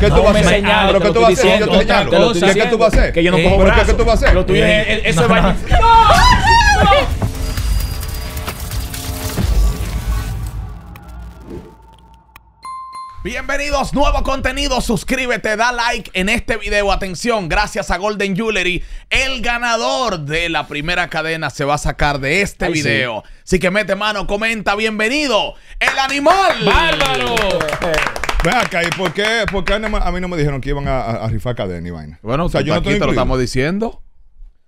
¿Qué tú vas a hacer? qué tú vas a hacer? ¿Qué tú vas a hacer? Que yo no puedo brazos. ¿Qué tú vas a hacer? Eso es ¡No! Bienvenidos, nuevo contenido, suscríbete, da like en este video. Atención, gracias a Golden Jewelry, el ganador de la primera cadena se va a sacar de este video. Así que mete mano, comenta, bienvenido, el animal. Bárbaro. Ven acá, ¿y por qué, a mí no me dijeron que iban a, rifar cadena y vaina? Bueno, o sea, yo no aquí te lo estamos diciendo.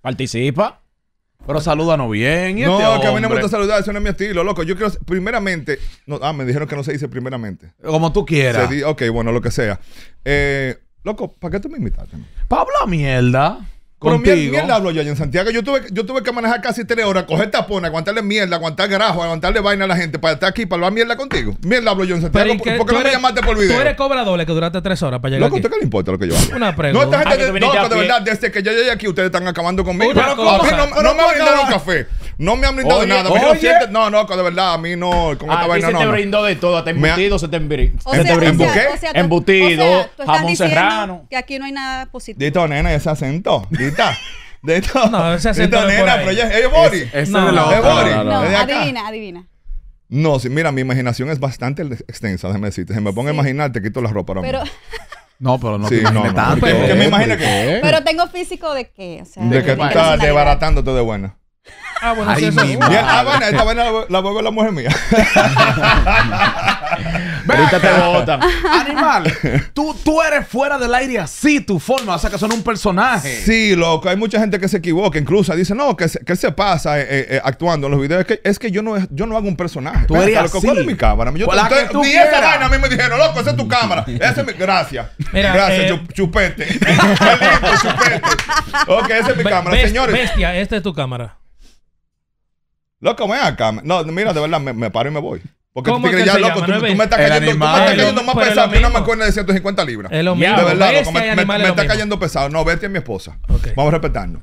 Participa. Pero salúdanos bien. no, este que a mí no me gusta saludar, eso no es mi estilo, loco. Yo quiero, primeramente, ah, me dijeron que no se dice primeramente. Como tú quieras. ok, bueno, lo que sea. Eh, loco, ¿para qué tú me invitaste? Pablo mierda. Pero miel, le hablo yo en Santiago. Yo tuve, yo tuve que manejar casi tres horas, coger tapones, aguantarle mierda, aguantar grajo, aguantarle vaina a la gente para estar aquí, para hablar mierda contigo. Mierda hablo yo en Santiago. ¿Por qué no me llamaste por video? Tú eres cobrador que duraste tres horas para llegar Loco, aquí. ¿a usted qué le importa lo que yo hago? Una pregunta. No, esta gente, de, de verdad, desde que yo llegué aquí, ustedes están acabando conmigo. Pero, no, no, me brindaron café. No me han brindado de nada. Oye. no, no, de verdad, a mí no. Con esta vaina, se no, te brindó de todo, hasta embutido, se te, embri, se te brindó. O sea, embutido, jamón serrano. Que aquí no hay nada positivo. Dito, nena, ese se asentó. Dita. De esto, no, ese acento nena, pero ella es Bori. Es, es Bori. No, no, Adivina, adivina. No, si, mira, mi imaginación es bastante extensa, déjame decirte. Si me pongo a imaginar, te quito la ropa ahora pero... No, pero no sí, no, me imagino que... Pero tengo físico de qué, o sea... De, de que tú estás desbaratándote de buena. Ah, bueno, Ay, sí, Ah, bueno, esta vaina la, la la mujer mía. Ahorita te botan. Animal, tú, tú eres fuera del aire así, tu forma. O sea, que son un personaje. Sí, loco. Hay mucha gente que se equivoca. Incluso dice, no, ¿qué se, se pasa eh, eh, eh, actuando en los videos. Es que, yo, no, yo no hago un personaje. Tú eres loco, ¿Cuál es mi cámara? Yo pues esa vaina a mí me dijeron, loco, esa es tu cámara. Esa es mi... Gracias. Gracias, eh... chupete. chupete. ok, esa es mi cámara. Señores. Bestia, esta es tu cámara. Loco, ven acá. No, mira, de verdad, me, paro y me voy. Porque tú, ya, loco, tú, me estás cayendo, tú me estás cayendo más pesado que una mancuerna de 150 libras. Es lo mismo. De verdad, me, me, está cayendo pesado. No, vete a mi esposa. Vamos a respetarnos.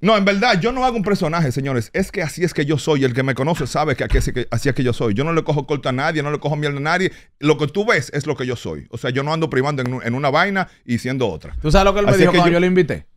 no, en verdad, yo no hago un personaje, señores. Es que así es que yo soy. El que me conoce sabe que, aquí es que así es que yo soy. Yo no le cojo corto a nadie, no le cojo mierda a nadie. Lo que tú ves es lo que yo soy. O sea, yo no ando privando en, en una vaina y siendo otra. ¿Tú sabes lo que él me dijo cuando yo... yo... le invité?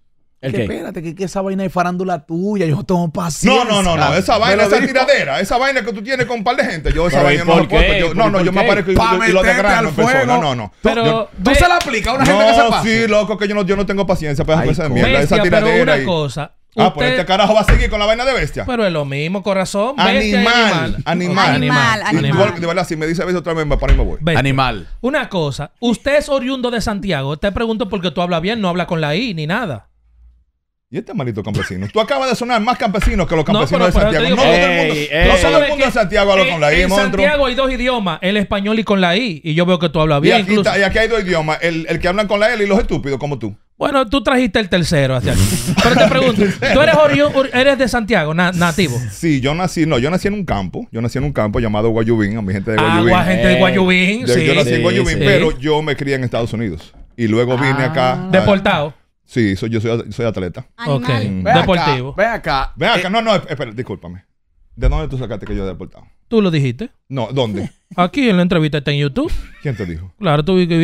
qué? espérate, que, esa vaina es farándula tuya, yo tengo paciencia. No, no, no, esa vaina, esa tiradera, esa vaina que tú tienes con un par de gente, yo esa vaina no la puedo. Yo, no, no, yo me aparezco y, lo degrano No, no. Pero, tú se la aplicas a una gente que se pasa. Sí, loco, que yo no, yo no tengo paciencia pero esa mierda, esa tiradera. Pero una cosa, Ah, Usted... pues este carajo va a seguir con la vaina de bestia. Pero es lo mismo, corazón. animal, animal. Animal, animal. Igual, de verdad, si me dice veces otra vez, para mí me voy. Animal. Una cosa, usted es oriundo de Santiago. Te pregunto porque tú hablas bien, no habla con la I ni nada. Y este maldito campesino. Tú acabas de sonar más campesino que los campesinos de Santiago. no, todo el mundo, no el mundo de Santiago habla con la I. En Santiago hay dos idiomas, el español y con la I. Y yo veo que tú hablas bien. Y aquí, hay dos idiomas, el, que hablan con la L y los estúpidos como tú. Bueno, tú trajiste el tercero hacia aquí. Pero te pregunto, ¿tú eres, eres de Santiago, nativo? Sí, yo nací, no, yo nací en un campo. Yo nací en un campo llamado Guayubín, a mi gente de ah, Guayubín. Ah, gente de Guayubín, sí. Yo nací en Guayubín, pero yo me crié en Estados Unidos. Y luego vine ah. acá. Deportado. Sí, soy, yo soy, atleta. Ok. Mm. Deportivo. Ven ve acá. Ve acá. Eh, no, no, espera, discúlpame. ¿De dónde tú sacaste que yo he deportado? ¿Tú lo dijiste? No, ¿dónde? Aquí en la entrevista está en YouTube. ¿Quién te dijo? Claro, tú viste.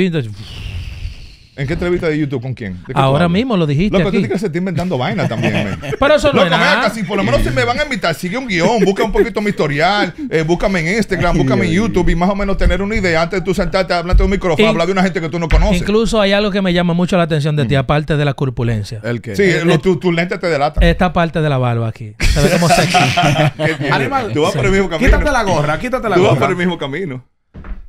¿En qué entrevista de YouTube? ¿Con quién? Ahora mismo lo dijiste. Loco, aquí. tú que se está inventando vaina también. Pero eso no es nada. por lo menos si me van a invitar, sigue un guión, busca un poquito mi historial, eh, búscame en Instagram, búscame en YouTube y más o menos tener una idea antes de tú sentarte, hablando de un micrófono, habla hablar de una gente que tú no conoces. Incluso hay algo que me llama mucho la atención de ti, mm. aparte de la corpulencia. ¿El qué? Sí, tus eh, eh, lentes tu, tu, lente te delata. Esta parte de la barba aquí. Se ve como sexy. Tú vas por el mismo camino. Quítate la gorra, quítate la gorra. Tú vas por el mismo camino.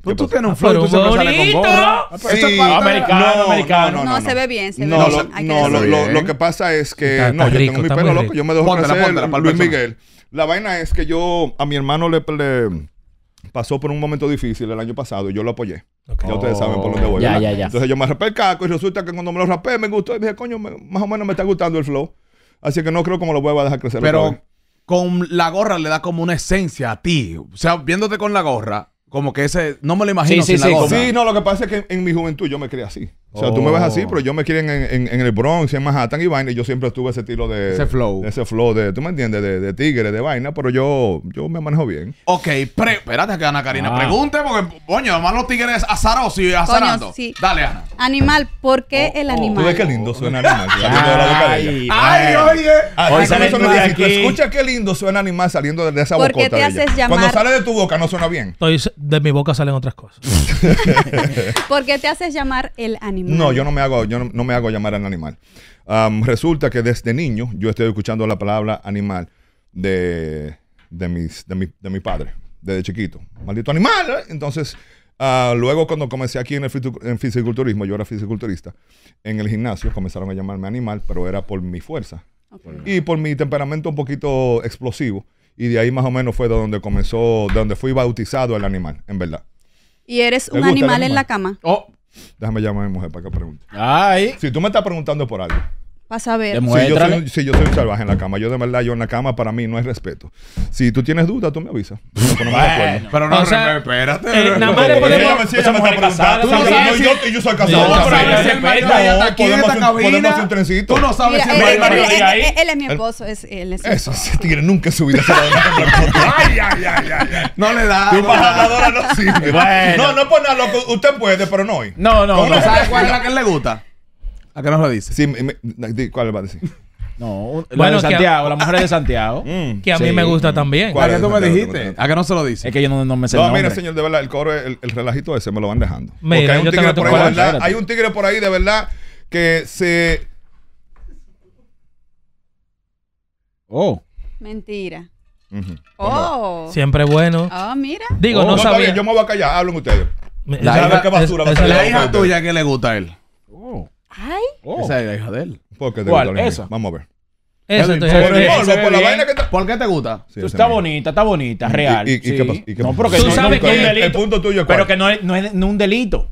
Pues tú tienes un flow tú siempre sales con ah, Sí. Americano, no, americano. No, se ve bien, se ve no, bien. No, lo, que pasa es que no, yo tengo mi pelo loco, yo me dejo crecer, póntela Luis Miguel. La vaina es que yo a mi hermano le, pasó por un momento difícil el año pasado y yo lo apoyé. Ya ustedes saben por dónde voy. Ya, ya, ya. Entonces yo me rapé el caco y resulta que cuando me lo rapé me gustó y dije, coño, más o menos me está gustando el flow. Así que no creo como lo voy a dejar crecer. Pero con la gorra le da como una esencia a ti. O sea, viéndote con la gorra, como que ese, no me lo imagino. Sí, sí, sí, no, lo que pasa es que en, mi juventud yo me crié así. O sea, tú me ves así, oh. pero yo me quiero en, el Bronx, en Manhattan y vaina, y yo siempre estuve ese estilo de... Ese flow. Ese flow de, ¿tú me entiendes? De, de tigre, de vaina, pero yo, yo me manejo bien. Ok, pre espérate que Ana Karina ah. pregunte, porque, coño, además los tigres azaros y azarando. Coño, sí. Dale, Ana. Animal, ¿por qué oh, el oh. animal? Tú ves qué lindo suena animal. saliendo de la de Ay, oye. Ay, Escucha qué lindo suena animal saliendo de esa ¿Por qué te haces Llamar... Cuando sale de tu boca no suena bien. de mi boca salen otras cosas. ¿Por qué te haces llamar el animal? No, yo no me hago, yo no, me hago llamar al animal. resulta que desde niño yo estoy escuchando la palabra animal de, de, mis, de, mi, padre, desde chiquito. Maldito animal. ¿eh? Entonces, ah, luego cuando comencé aquí en el en fisiculturismo, yo era fisiculturista, en el gimnasio comenzaron a llamarme animal, pero era por mi fuerza. Y por mi temperamento un poquito explosivo. Y de ahí más o menos fue de donde comenzó, de donde fui bautizado el animal, en verdad. ¿Y eres un animal, en la cama? Oh, Déjame llamar a mi mujer para que pregunte. Ay. Si tú me estás preguntando por algo, para saber. Si yo, soy, si yo, soy, un salvaje en la cama, yo de verdad, yo en la cama para mí no hay respeto. Si tú tienes dudas, tú me avisas. No, no me pero no, o sea, espérate. Eh, nada más le podemos. Ella, me está preguntando. Tú no sabes si yo, que yo soy casado. No, pero no, podemos, podemos hacer un trencito. Tú no sabes si Él es mi esposo. es Eso, ese tigre nunca su vida se Ay, ay, ay, ay. No le da. Tu habladora no sirve. No, no, pues nada, usted puede, pero no hoy. No, no. ¿Sabe cuál es la que le gusta? ¿A qué nos lo dice? Sí, ¿cuál va a decir? No, bueno, Santiago, la mujer de Santiago. Mm, que a mí me gusta también. ¿A qué tú me dijiste? ¿A qué no se lo dice? Es que yo no, me sé No, mira señor, de verdad, el coro, el, el relajito ese me lo van dejando. Mira, Porque hay un tigre por ahí, de Hay un tigre por ahí, de verdad, que se. Oh. Mentira. Oh. Siempre bueno. Ah mira. Digo, oh, no, sabía. yo me voy a callar, hablen ustedes. La, hija, la hija tuya que le gusta a él. Oh. ¡Ay! Oh. Esa es la hija de él. ¿Por qué te gusta Vamos a ver. Eso, entonces, por, el eh, morbo, por la vaina que está... ¿Por qué te gusta? Sí, tú está bonita, está bonita, real. ¿Y, qué pasa? ¿Y No, porque tú sabes que es un delito. El punto tuyo es Pero que no es un delito.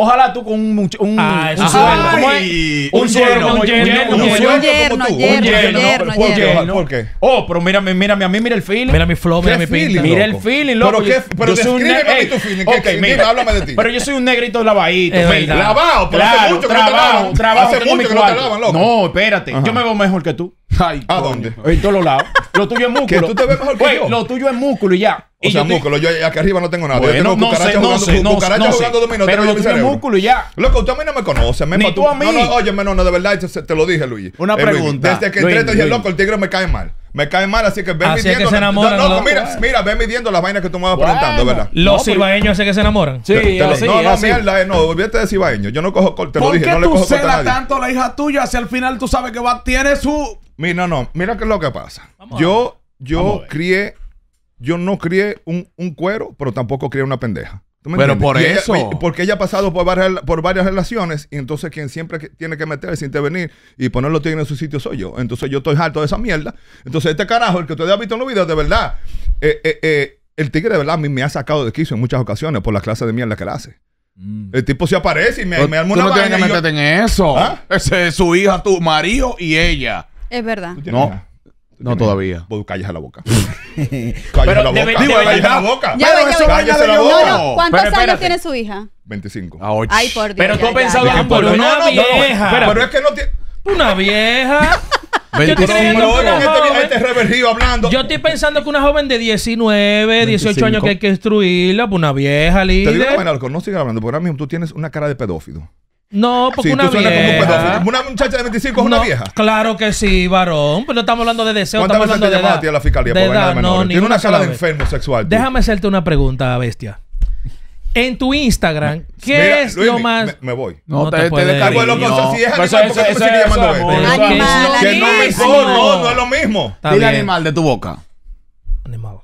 Ojalá tú con un, un, ah, un sueldo. Un sueldo. Un yerno. Un tú. Un yerno. ¿Por qué? ¿Por qué? Oh, pero mírame, mírame a mí, mira el feeling. Mira mi flow, mira mi pinta. Mira el feeling, loco. Pero, qué, pero descríbeme soy un tu feeling. Okay, mira, háblame de ti. Pero yo soy un negrito lavadito. Lavado. Pero claro, hace mucho trabajo, Trabajo, trabajo. Hace mucho que no te lavan, loco. No, espérate. Yo me veo mejor que tú. Ay, ¿A dónde? En todos los lados. Lo tuyo es músculo. que tú te ves mejor que yo. Lo tuyo es músculo y ya. O sea, yo músculo, yo aquí arriba no tengo nada. yo tengo no sé, no jugando, sé, no no sé. Pero yo lo tuyo es músculo y ya. Loco, usted a mí no me conoce, me Ni tú a mí. No, no, óyeme, no, no, de verdad, te, lo dije, Luigi. Una eh, pregunta, Desde que entré, te dije, loco, el tigre me cae mal. Me cae mal, así que ven Así que midiendo. se enamoran, no, mira, mira, ven midiendo las vainas que tú me vas Bueno. ¿verdad? Los cibaeños que se enamoran. Sí, Te- así, no, no, mierda, es, eh, no, olvídate de cibaeño. Yo no cojo corte, te lo dije, no le cojo corte tú celas tanto la hija tuya si al final tú sabes que va, tiene su Mira, no, no. Mira qué es lo que pasa. yo yo crié, yo no crié un, cuero, pero tampoco crié una pendeja. ¿Tú me pero por eso. porque ella ha pasado por varias, por varias relaciones y entonces quien siempre tiene que meterse, intervenir y ponerlo tiene en su sitio soy yo. Entonces yo estoy harto de esa mierda. Entonces este carajo, el que ustedes han visto en los videos, de verdad, eh, eh, eh, el tigre de verdad mí me ha sacado de quicio en muchas ocasiones por las clases de mierda que le hace. Mm. El tipo se aparece y me, me arma una Tú no tienes que meterte en eso. ¿Ah? Ese es su hija, tu marido y ella. Es verdad. No. No todavía. Vos a la boca. cállese la boca. Digo, la boca. Ya Pero la boca. ¿cuántos años tiene su hija? 25. Ay, por Dios. Pero tú pensabas has en una vieja. Pero es que no tiene. Una vieja. Yo este este hablando. Yo estoy pensando que una joven de 19, 18 años que hay que instruirla, pues una vieja Te digo que no sigas hablando, porque ahora mismo tú tienes una cara de pedófilo. No, porque una vieja. una muchacha de 25 es una vieja. Claro que sí, varón. Pero no estamos hablando de deseo. estamos hablando te de a la fiscalía de por edad, de Tiene una sala de enfermo sexual. Déjame hacerte una pregunta, bestia. En tu Instagram, ¿qué es lo más.? Me, voy. No, no te, te, descargo de los no. Si es animal, eso, sigue llamando Que no, no, no es lo mismo. Dile animal de tu boca. Animal.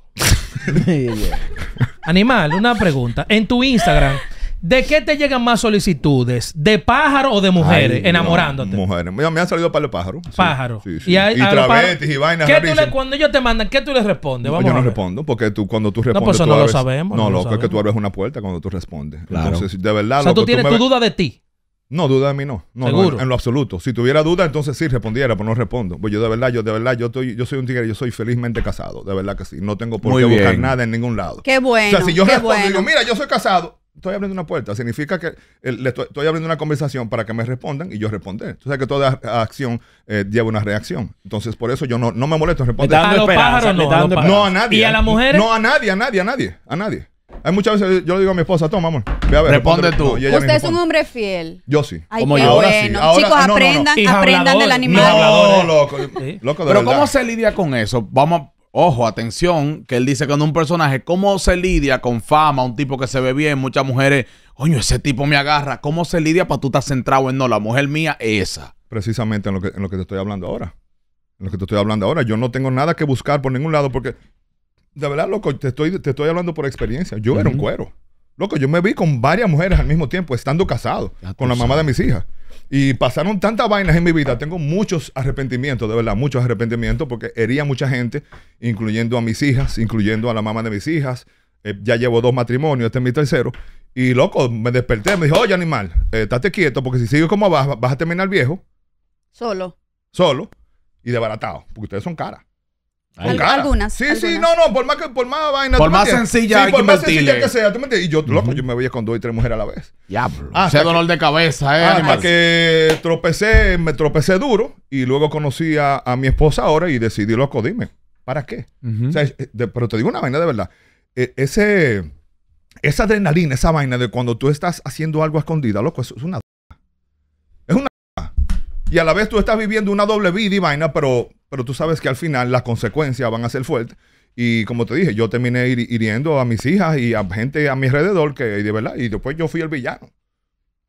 animal, una pregunta. En tu Instagram. ¿De qué te llegan más solicitudes? ¿De pájaros o de mujeres enamorándote? mujeres. me han salido para el pájaro. Pájaros. Y, hay, y vainas. ¿Qué tú cuando ellos te mandan, ¿qué tú les respondes? Pues yo no respondo, porque tú, cuando tú respondes. No, pues no lo sabemos. No, loco, es que tú abres una puerta cuando tú respondes. Claro. Entonces, de verdad. O sea, tú tienes tu duda de ti. No, duda de mí no. No, ¿Seguro? en lo absoluto. Si tuviera duda, entonces sí respondiera, pero no respondo. Pues yo de verdad, yo de verdad, yo estoy, yo soy un tigre, yo soy felizmente casado, de verdad que sí. No tengo por qué buscar nada en ningún lado. Qué bueno. O sea, si yo respondo y digo, mira, yo soy casado, estoy abriendo una puerta, significa que le estoy, abriendo una conversación para que me respondan y yo responder. Entonces sabes que toda acción eh, lleva una reacción. Entonces, por eso yo no, me molesto en responder. A los pájaros, no, a nadie. ¿Y a las mujeres? No, a nadie, a nadie, a nadie, a nadie. Hay muchas veces yo le digo a mi esposa, toma, amor, ve a ver. Responde, tú. Usted es un hombre fiel. Yo sí. Como yo. Ahora sí. Ahora, Chicos, aprendan, aprendan del animal. No, loco. loco de Pero ¿cómo se lidia con eso? Vamos Ojo, atención, que él dice que en un personaje, ¿cómo se lidia con fama? Un tipo que se ve bien, muchas mujeres, coño, ese tipo me agarra. ¿Cómo se lidia para tú estar centrado en no? La mujer mía esa. Precisamente en lo que, en lo que te estoy hablando ahora. En lo que te estoy hablando ahora. Yo no tengo nada que buscar por ningún lado porque, de verdad, loco, te estoy, te estoy hablando por experiencia. Yo era un cuero. Loco, yo me vi con varias mujeres al mismo tiempo, estando casado ah, con la mamá de mis hijas. Y pasaron tantas vainas en mi vida. Tengo muchos arrepentimientos, de verdad, muchos arrepentimientos, porque hería mucha gente, incluyendo a mis hijas, incluyendo a la mamá de mis hijas. Eh, ya llevo dos matrimonios, este es mi tercero. Y loco, me desperté, me dijo, oye animal, eh, estate quieto, porque si sigues como vas, vas a terminar viejo. Solo. Solo y desbaratado, porque ustedes son caras algunas. Sí, sí, no, no, por más, por más vaina. Por más sencilla, por más sencilla que sea. me Y yo, loco, yo me veía con dos y tres mujeres a la vez. Diablo. Ah, sea dolor de cabeza, ¿eh? Ah, hasta que tropecé, me tropecé duro y luego conocí a, mi esposa ahora y decidí, loco, dime, ¿para qué? Eh, pero te digo una vaina de verdad. E, ese, esa adrenalina, esa vaina de cuando tú estás haciendo algo a escondida, loco, es, es una. Es una. Y a la vez tú estás viviendo una doble vida y vaina, pero pero tú sabes que al final las consecuencias van a ser fuertes. Y como te dije, yo terminé hiriendo a mis hijas y a gente a mi alrededor que de verdad, y después yo fui el villano.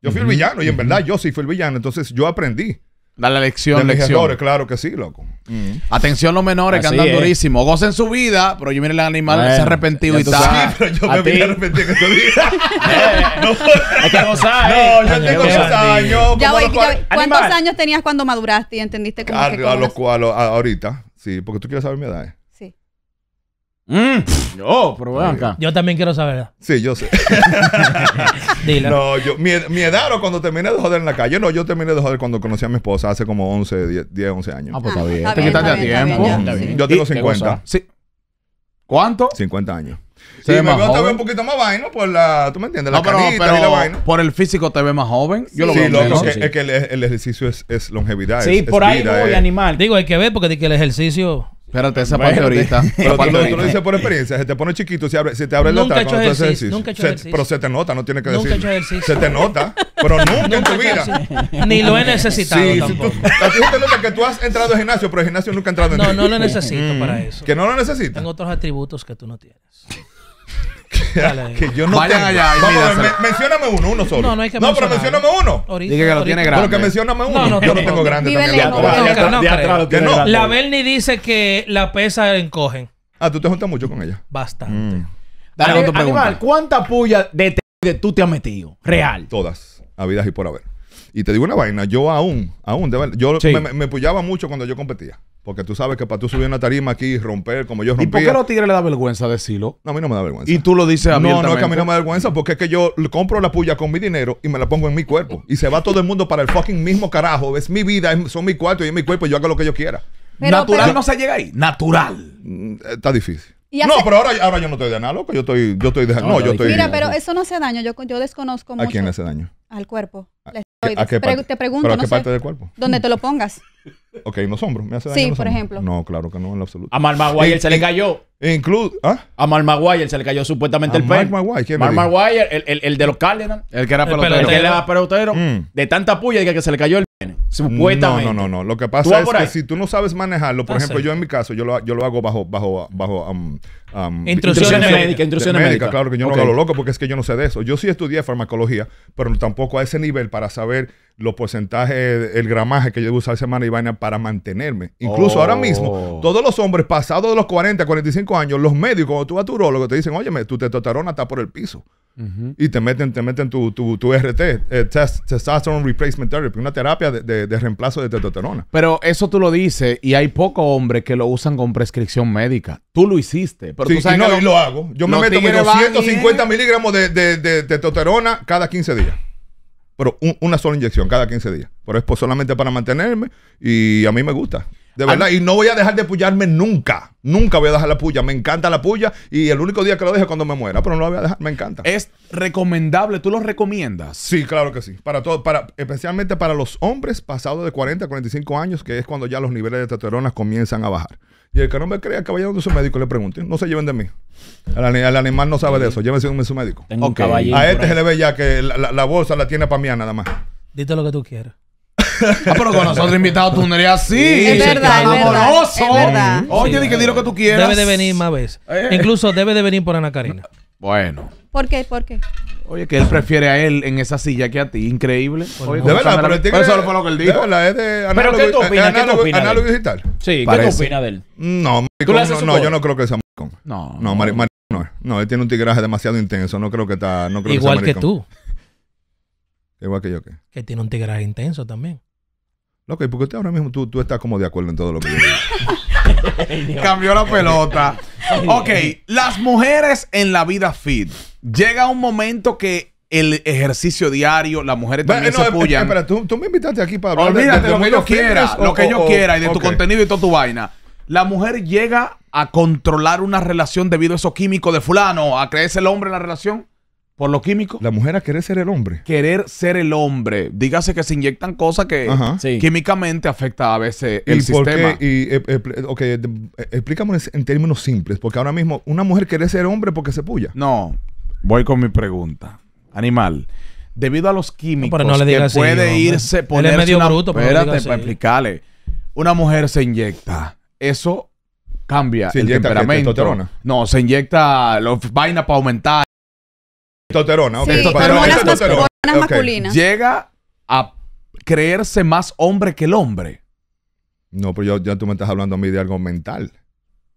Yo fui el villano y en verdad yo sí fui el villano. Entonces yo aprendí. Da la lección, de lección. claro que sí, loco. Mm. Atención los menores que andan es. durísimo. Gocen su vida, pero yo mire el animal bueno, se ha arrepentido y tú Sí, pero yo me vine arrepentido en estos días. Eh, no, es que gozar, no, eh. yo tengo 10 años. Ya voy, ¿Cuántos años tenías cuando maduraste y entendiste cómo a, que a los cuales ahorita, sí, porque tú quieres saber mi edad. eh. Mm. no, pero acá. Yo también quiero saber. Sí, yo sé. Dile. No, yo, mi, edad o cuando terminé de joder en la calle. No, yo terminé de joder cuando conocí a mi esposa hace como 11, 10, 11 años. Ah, pues está ah, bien. Te quitaste a tiempo. Yo tengo 50. Sí. ¿Cuánto? 50 años. Sí, me veo te un poquito más vaino por la, tú me entiendes, la carita y la vaina. Por el físico te ve más joven. Yo lo veo Sí, lo que, es que el, ejercicio es, longevidad. Sí, por ahí vida, voy, animal. Digo, hay que ver porque el ejercicio Espérate, esa parte ahorita. Pero cuando tú, lo dices por experiencia, se te pone chiquito, se, abre, se te abre el otaco cuando ejercicio. Nunca hecho Pero se te nota, no tiene que decir. Nunca he hecho ejercicio. Se te nota, pero nunca, en tu vida. Ni lo he necesitado sí, tampoco. Si tú, que tú has entrado al gimnasio, pero el gimnasio nunca ha entrado en No, ti. no lo necesito para mm. eso. ¿Que no lo necesito Tengo otros atributos que tú no tienes. que yo no Vayan allá y mencióname uno, uno solo. No, no hay que mencionar No, pero mencióname uno. Dice que lo tiene grande. Pero que mencióname uno. yo no tengo grande La Bernie dice que la pesa encogen. Ah, tú te juntas mucho con ella. Bastante. Mm. Dale, tú pregunta. Aníbal, ¿cuánta puya de, tú te has metido? Real. todas, habidas y por haber. Y te digo una vaina, yo aún, aún, de verdad, yo me, me mucho cuando yo competía. Porque tú sabes que para tú subir una tarima aquí y romper como yo rompía. ¿Y por qué a los tigres le da vergüenza decirlo? No, a mí no me da vergüenza. Y tú lo dices a mí. No, no es que a mí no me da vergüenza porque es que yo compro la puya con mi dinero y me la pongo en mi cuerpo. Y se va todo el mundo para el fucking mismo carajo. Es mi vida, son mis cuartos y es mi cuerpo y yo hago lo que yo quiera. natural no se llega ahí. Natural. Mm, está difícil. No, pero ahora, ahora yo no estoy de análogo, yo estoy, yo estoy de, no, yo estoy. Mira, pero eso no hace daño, yo, desconozco mucho. ¿A quién hace daño? Al cuerpo. ¿A qué parte? Te pregunto. qué parte del cuerpo? Donde te lo pongas. Ok, en los hombros. ¿Me hace daño sí, por ejemplo. No, claro que no, en absoluto. A Mark se le cayó. Incluso. ¿Ah? A Mark Maguire se le cayó supuestamente a el pelo. Mark Maguire, ¿quién Mark Maguire, el, el, el, de los Cardinals. El que era pelotero. El, el que era pelotero. Mm. De tanta puya que se le cayó el pene. Supuestamente. No, no, no. no. Lo que pasa es que si tú no sabes manejarlo, por ah, ejemplo, yo en mi caso, yo lo, yo lo hago bajo, bajo, bajo Um, intrusión, médica. Claro que yo no hago lo loco porque es que yo no sé de eso. Yo sí estudié farmacología, pero tampoco a ese nivel para saber los porcentajes, el gramaje que yo debo usar semana y vaina para mantenerme. Incluso ahora mismo, oh. todos los hombres pasados de los 40, 45 años, los médicos, cuando tú vas a tu urologo, te dicen, óyeme, tu testosterona está por el piso y te meten, te meten tu, tu, RT, eh, Testosterone Replacement Therapy, una terapia de, reemplazo de testosterona. Pero eso tú lo dices y hay pocos hombres que lo usan con prescripción médica. Tú lo hiciste, pero tú sabes no, lo, lo hago. Yo me meto 150 miligramos de, de, testosterona cada 15 días. Pero una sola inyección cada 15 días. Pero es solamente para mantenerme y a mí me gusta. De verdad, y no voy a dejar de pullarme nunca. Nunca voy a dejar la puya. Me encanta la puya y el único día que lo deje es cuando me muera, pero no la voy a dejar. Me encanta. Es recomendable. ¿Tú lo recomiendas? Sí, claro que sí. Para todo, para, especialmente para los hombres pasados de 40 a 45 años, que es cuando ya los niveles de testosterona comienzan a bajar. Y el que no me crea que vaya donde su médico le pregunte. No se lleven de mí. El, animal no sabe de eso. Llévense donde su médico. Tengo okay. a este se le ve ya que la, la bolsa la tiene para mí nada más. Dite lo que tú quieras. Ah, pero con nosotros invitados tú no eres así. Es verdad, es verdad, Oye, di que di lo que tú quieras. Debe de venir más veces. Eh. Incluso debe de venir por Ana Karina. Bueno. ¿Por qué? ¿Por qué? Oye, que él prefiere a él en esa silla que a ti. Increíble. de verdad, pero, el tigre, eso fue lo que él dijo. De pero ¿qué tú opinas? ¿Qué tú opinas? Análogo digital. Sí, ¿qué tú opinas de él? No, no, yo no creo que sea maricón. No. No, maricón no. No, él tiene un tigraje demasiado intenso. No creo que está... No creo Igual que, tú. Igual que yo, que Que tiene un tigraje intenso también. Ok, porque usted ahora mismo tú, tú estás como de acuerdo en todo lo que yo Cambió la pelota. Ok, las mujeres en la vida fit. Llega un momento que el ejercicio diario, las mujeres también se eh, apoyan. Espera, tú, tú, me invitaste aquí para hablar de, lo que yo quiera, lo que yo quiera y de tu contenido y toda tu vaina. La mujer llega a controlar una relación debido a esos químicos de fulano, a creerse el hombre en la relación. ¿Por lo químico? La mujer a querer ser el hombre. Querer ser el hombre. Dígase que se inyectan cosas que químicamente afecta a veces el sistema. Y, eh, eh, eh, explícame en términos simples, porque ahora mismo una mujer quiere ser hombre porque se puya. No, voy con mi pregunta. Animal, debido a los químicos que puede irse, ponerse medio una, bruto, pero espérate, para explicarle. Una mujer se inyecta. Eso cambia el temperamento. No, se inyecta los vainas para aumentar Testosterona, Sí, masculinas. Llega a creerse más hombre que el hombre. No, pero yo, ya tú me estás hablando a mí de algo mental.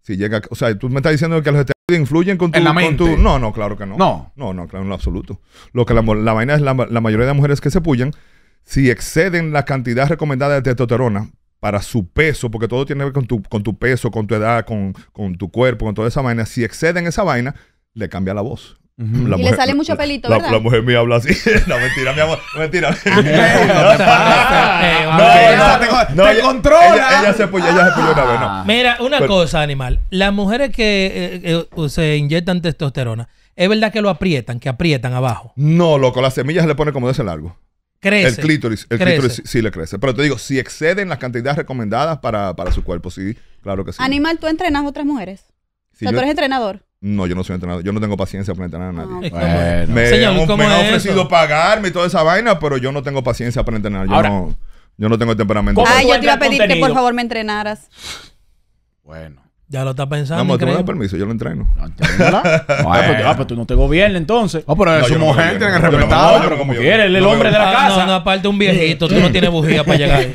Si llega, o sea, tú me estás diciendo que los esteroides influyen con tu, En la no, no, claro que no. No. No, no, claro, en lo absoluto. Lo que la, la vaina es la, mayoría de mujeres que se puyan si exceden la cantidad recomendada de testosterona para su peso, porque todo tiene que ver con tu, con tu peso, con tu edad, con, con tu cuerpo, con toda esa vaina, si exceden esa vaina, le cambia la voz y le sale mucho pelito, la, La, mujer mía habla así. no, mentira, mi amor. Mentira. Ah, no, no, no, eh, No Ella, se ella se una vez, ah. Mira, una cosa, animal. Las mujeres que eh, eh, se inyectan testosterona, ¿es verdad que lo aprietan, que aprietan abajo? No, loco, las semillas se le pone como de ese largo. Crece. El clítoris, el clítoris sí, le crece. Pero te digo, si exceden las cantidades recomendadas para, su cuerpo, sí, claro que sí. Animal, ¿tú entrenas a otras mujeres? tú eres entrenador. No, yo no soy entrenador. Yo no tengo paciencia para entrenar a nadie. Ah, me, Señor, han, me ha ofrecido pagarme y toda esa vaina, pero yo no tengo paciencia para entrenar. Yo, no, tengo el temperamento. Ay, ah, yo te iba a pedir que por favor me entrenaras. Bueno. Ya lo está pensando. No, tú me das permiso, yo lo entreno. No, ah, pero pues, ah, pues tú no te gobiernes entonces. Ah, pero es gente en el respetado. pero como quieres, el hombre de la casa. No, aparte un viejito, tú no tienes bujía para llegar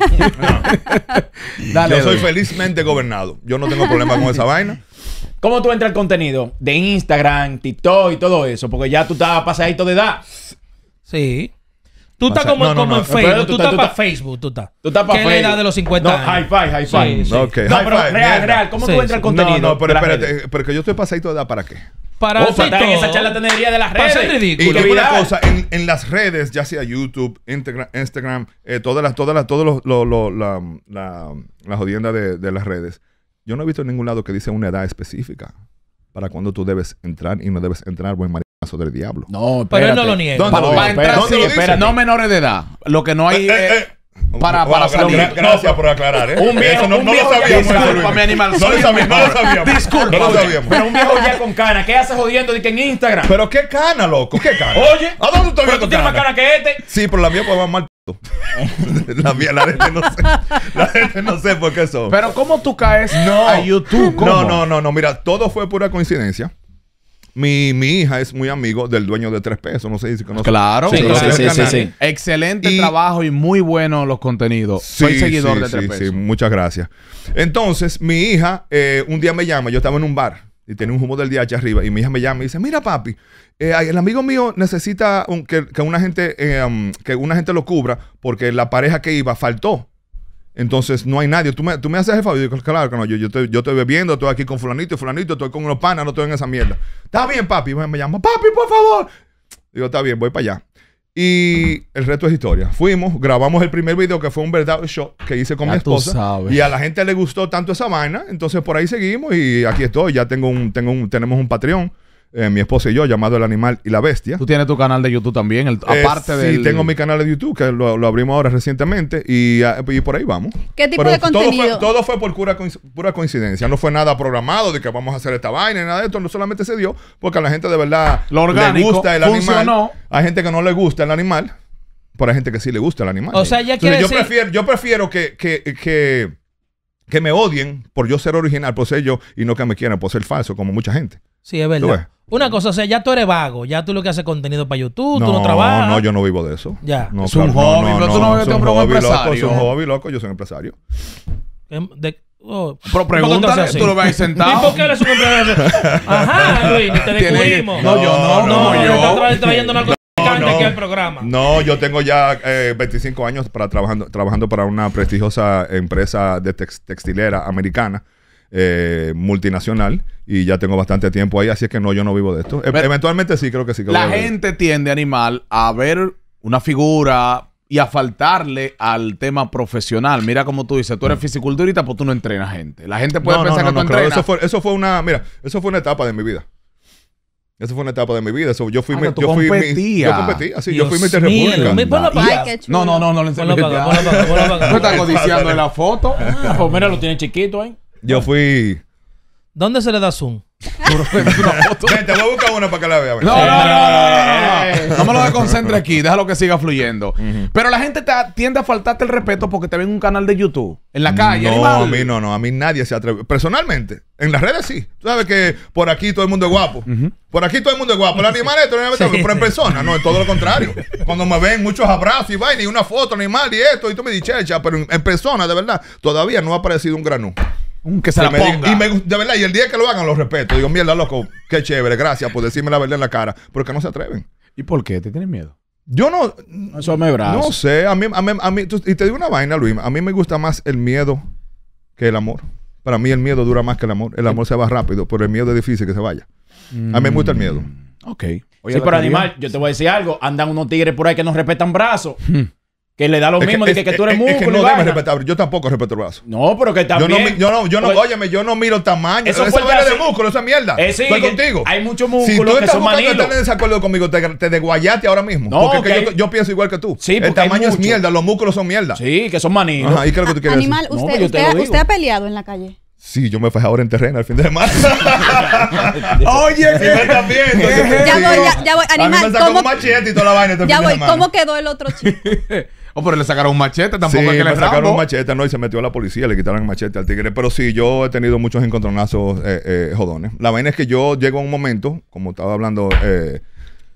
Dale, yo soy felizmente gobernado. Yo no tengo problema con esa vaina. ¿Cómo tú entras al contenido? De Instagram, TikTok y todo eso. Porque ya tú estás pasadito de edad. Sí. Tú estás como, en Facebook. Tú, estás para Facebook. Tú estás. para Facebook. ¿Qué la edad de los 50 años? No, high five, high five. No, pero real, real. ¿Cómo tú entras al contenido? No, no, pero espérate. que yo estoy pasadito de edad para qué. Para O estar en esa charlatanería de las redes. Para ser ridículo. Y una cosa, en, las redes, ya sea YouTube, Instagram, Instagram eh, todas las, todas las, todos los, las de las redes. Yo no he visto en ningún lado que dice una edad específica para cuando tú debes entrar y no debes entrar, buen marido del diablo. No, pero él no lo niega. entrar, no menores de edad. Lo que no hay. Eh, eh, eh, para, oh, para oh, salir. gracias por aclarar. ¿eh? Un viejo, no, un viejo lo sabíamos. No lo sabía, No lo sabíamos. Disculpa. No lo sabíamos. Pero un viejo ya con cana. ¿Qué hace jodiendo de que en Instagram? Pero qué cana, loco. ¿Qué cana? Oye. ¿A dónde tú estás viendo tú tienes más cana que este. Sí, pero la mía puede más mal la, mía, gente no sé. La gente no sé por qué son. Pero ¿cómo tú caes a YouTube? No, no, no, no. Mira, todo fue pura coincidencia. Mi, hija es muy amigo del dueño de Tres Pesos. No sé si conoces. Claro. Sí, claro. Sí, sí, Excelente trabajo y muy buenos los contenidos. Soy seguidor de Tres Pesos. Sí, muchas gracias. Entonces, mi hija eh, un día me llama. Yo estaba en un bar y tenía un humo del allá arriba. Y mi hija me llama y dice, mira papi, eh, el amigo mío necesita que, una gente, eh, um, que una gente lo cubra porque la pareja que iba faltó. Entonces no hay nadie. ¿Tú me, haces el favor? Yo digo, claro que no, yo, estoy, yo estoy bebiendo, estoy aquí con fulanito, fulanito, estoy con unos panas, no estoy en esa mierda. Está bien, papi. Me llama, papi, por favor. Digo, está bien, voy para allá. Y el resto es historia. Fuimos, grabamos el primer video que fue un verdadero show que hice con mi esposa. Y a la gente le gustó tanto esa vaina. Entonces por ahí seguimos y aquí estoy. Ya tengo un, tengo un, tenemos un Patreon eh, mi esposa y yo, llamado El Animal y la Bestia. Tú tienes tu canal de YouTube también, eh, aparte de. Sí, tengo mi canal de YouTube, que lo, abrimos ahora recientemente, ah, y, por ahí vamos. ¿Qué tipo de todo Fue, todo fue, por pura, coincidencia, no fue nada programado de que vamos a hacer esta vaina, nada de esto, no solamente se dio porque a la gente de verdad le gusta el animal. Hay gente que no le gusta el animal, pero hay gente que sí le gusta el animal. O sea, yo, prefiero, yo prefiero que, que, que me odien por yo ser original, por ser yo, y no que me quieran por ser falso, como mucha gente. Sí, es verdad. Una cosa, o sea, ya tú eres vago, ya tú lo que haces contenido para YouTube, tú no trabajas. No, no, yo no vivo de eso. Ya. No, es un hobby, pero tú no eres un empresario. Loco, es un hobby, loco, yo soy un empresario. Em, de, oh, pero pregúntale, tú, lo ves sentado. ¿Y por qué eres un empresario? Ajá, Luis, te descubrimos. No, yo no, no, no yo. trayendo una cosa no, que el programa. No, yo tengo ya 25 eh, años para trabajando, trabajando para una prestigiosa empresa de textilera americana eh, multinacional y ya tengo bastante tiempo ahí, así es que no, yo no vivo de esto. E- eventualmente sí, creo que sí. la gente tiende, animal, a ver una figura y a faltarle al tema profesional. Mira como tú dices, tú eres mm. fisiculturista, pues tú no entrenas gente. La gente puede pensar que tú entrenas. Eso fue, eso fue una, mira, eso fue una etapa de mi vida. eso fue una etapa de mi vida. yo fui, ah, yo, fui yo competí, así, yo fui mi terremoto. No, no, no, no, no. No está codiciando en la foto. Ah. pues mira, lo tiene chiquito, ahí yo fui. ¿Dónde se le da zoom? Vente, te voy a buscar una para que la vea. No, no, no, no, me lo desconcentre aquí, déjalo que siga fluyendo. Pero la gente tiende a faltarte el respeto porque te ven un canal de YouTube en la calle. No, a mí no, no. A mí nadie se atreve. Personalmente, en las redes sí. Tú sabes que por aquí todo el mundo es guapo. Por aquí todo el mundo es guapo. El animal es Pero en persona, no, es todo lo contrario. Cuando me ven muchos abrazos y vaina y una foto animal y esto, y tú me dices, pero en, en persona, de verdad, todavía no ha aparecido un granú que se la ponga. y de verdad, y el día que lo hagan, lo respeto. Digo, mierda, loco, qué chévere, gracias por decirme la verdad en la cara. Porque no se atreven. ¿Y por qué? ¿Te tienen miedo? Yo no. Eso me brazo. No sé. A mí, y te digo una vaina, Luis. A mí me gusta más el miedo que el amor. Para mí el miedo dura más que el amor. El amor se va rápido, pero el miedo es difícil que se vaya. A mí me gusta el miedo. Ok. sí, pero animal, yo te voy a decir algo. Andan unos tigres por ahí que no respetan brazos. Que le da lo mismo Dice de que, tú eres músculo. Es que no debes respetar. Yo tampoco respeto el brazo. No, pero que también. Yo no, yo no, yo pues, no óyeme, yo no miro tamaño. Eso, eso es de músculo, esa mierda. Eh, Estoy contigo. Hay muchos músculos si que son manilos. Si tú estás en desacuerdo conmigo, te, te desguayaste ahora mismo. No, porque yo, yo, pienso igual que tú. Sí, el tamaño es mierda, los músculos son mierda. Sí, que son manitos. Ajá, ¿y creo que tú quieres Animal, decir? Usted, usted, ha peleado en la calle. Sí, yo me fajé ahora en terreno al fin de semana. Oye, Si me viendo. Ya voy, ya, voy. Animal, a Ya voy, ¿cómo quedó el otro chico? Oh, pero le sacaron un machete, tampoco sí, que le sacaron un machete, no, y se metió a la policía, le quitaron el machete al tigre. Pero sí, yo he tenido muchos encontronazos eh, eh, jodones. La vaina es que yo llego a un momento, como estaba hablando eh,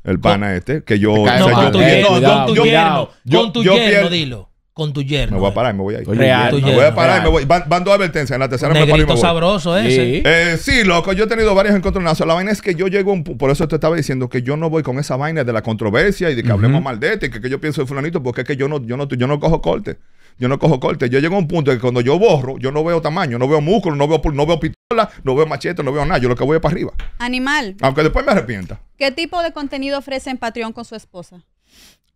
el pana este, que yo. con tu yerno, con tu yerno, dilo con tu yerno. Me voy a eh. parar, me voy a ir. Real. Me voy a parar, me voy. Van, dos advertencias. En la tercera Negrito me sabroso ese. Sí. Eh, sí, loco, yo he tenido varios encontronazos. La vaina es que yo llego, un, por eso te estaba diciendo que yo no voy con esa vaina de la controversia y de que hablemos mal de este, que, que yo pienso de fulanito, porque es que yo no, yo no, yo no cojo corte. Yo no cojo corte. Yo llego a un punto de que cuando yo borro, yo no veo tamaño, no veo músculo, no veo, no veo pistola, no veo machete, no veo nada. Yo lo que voy es para arriba. Animal. Aunque después me arrepienta. ¿Qué tipo de contenido ofrece en Patreon con su esposa?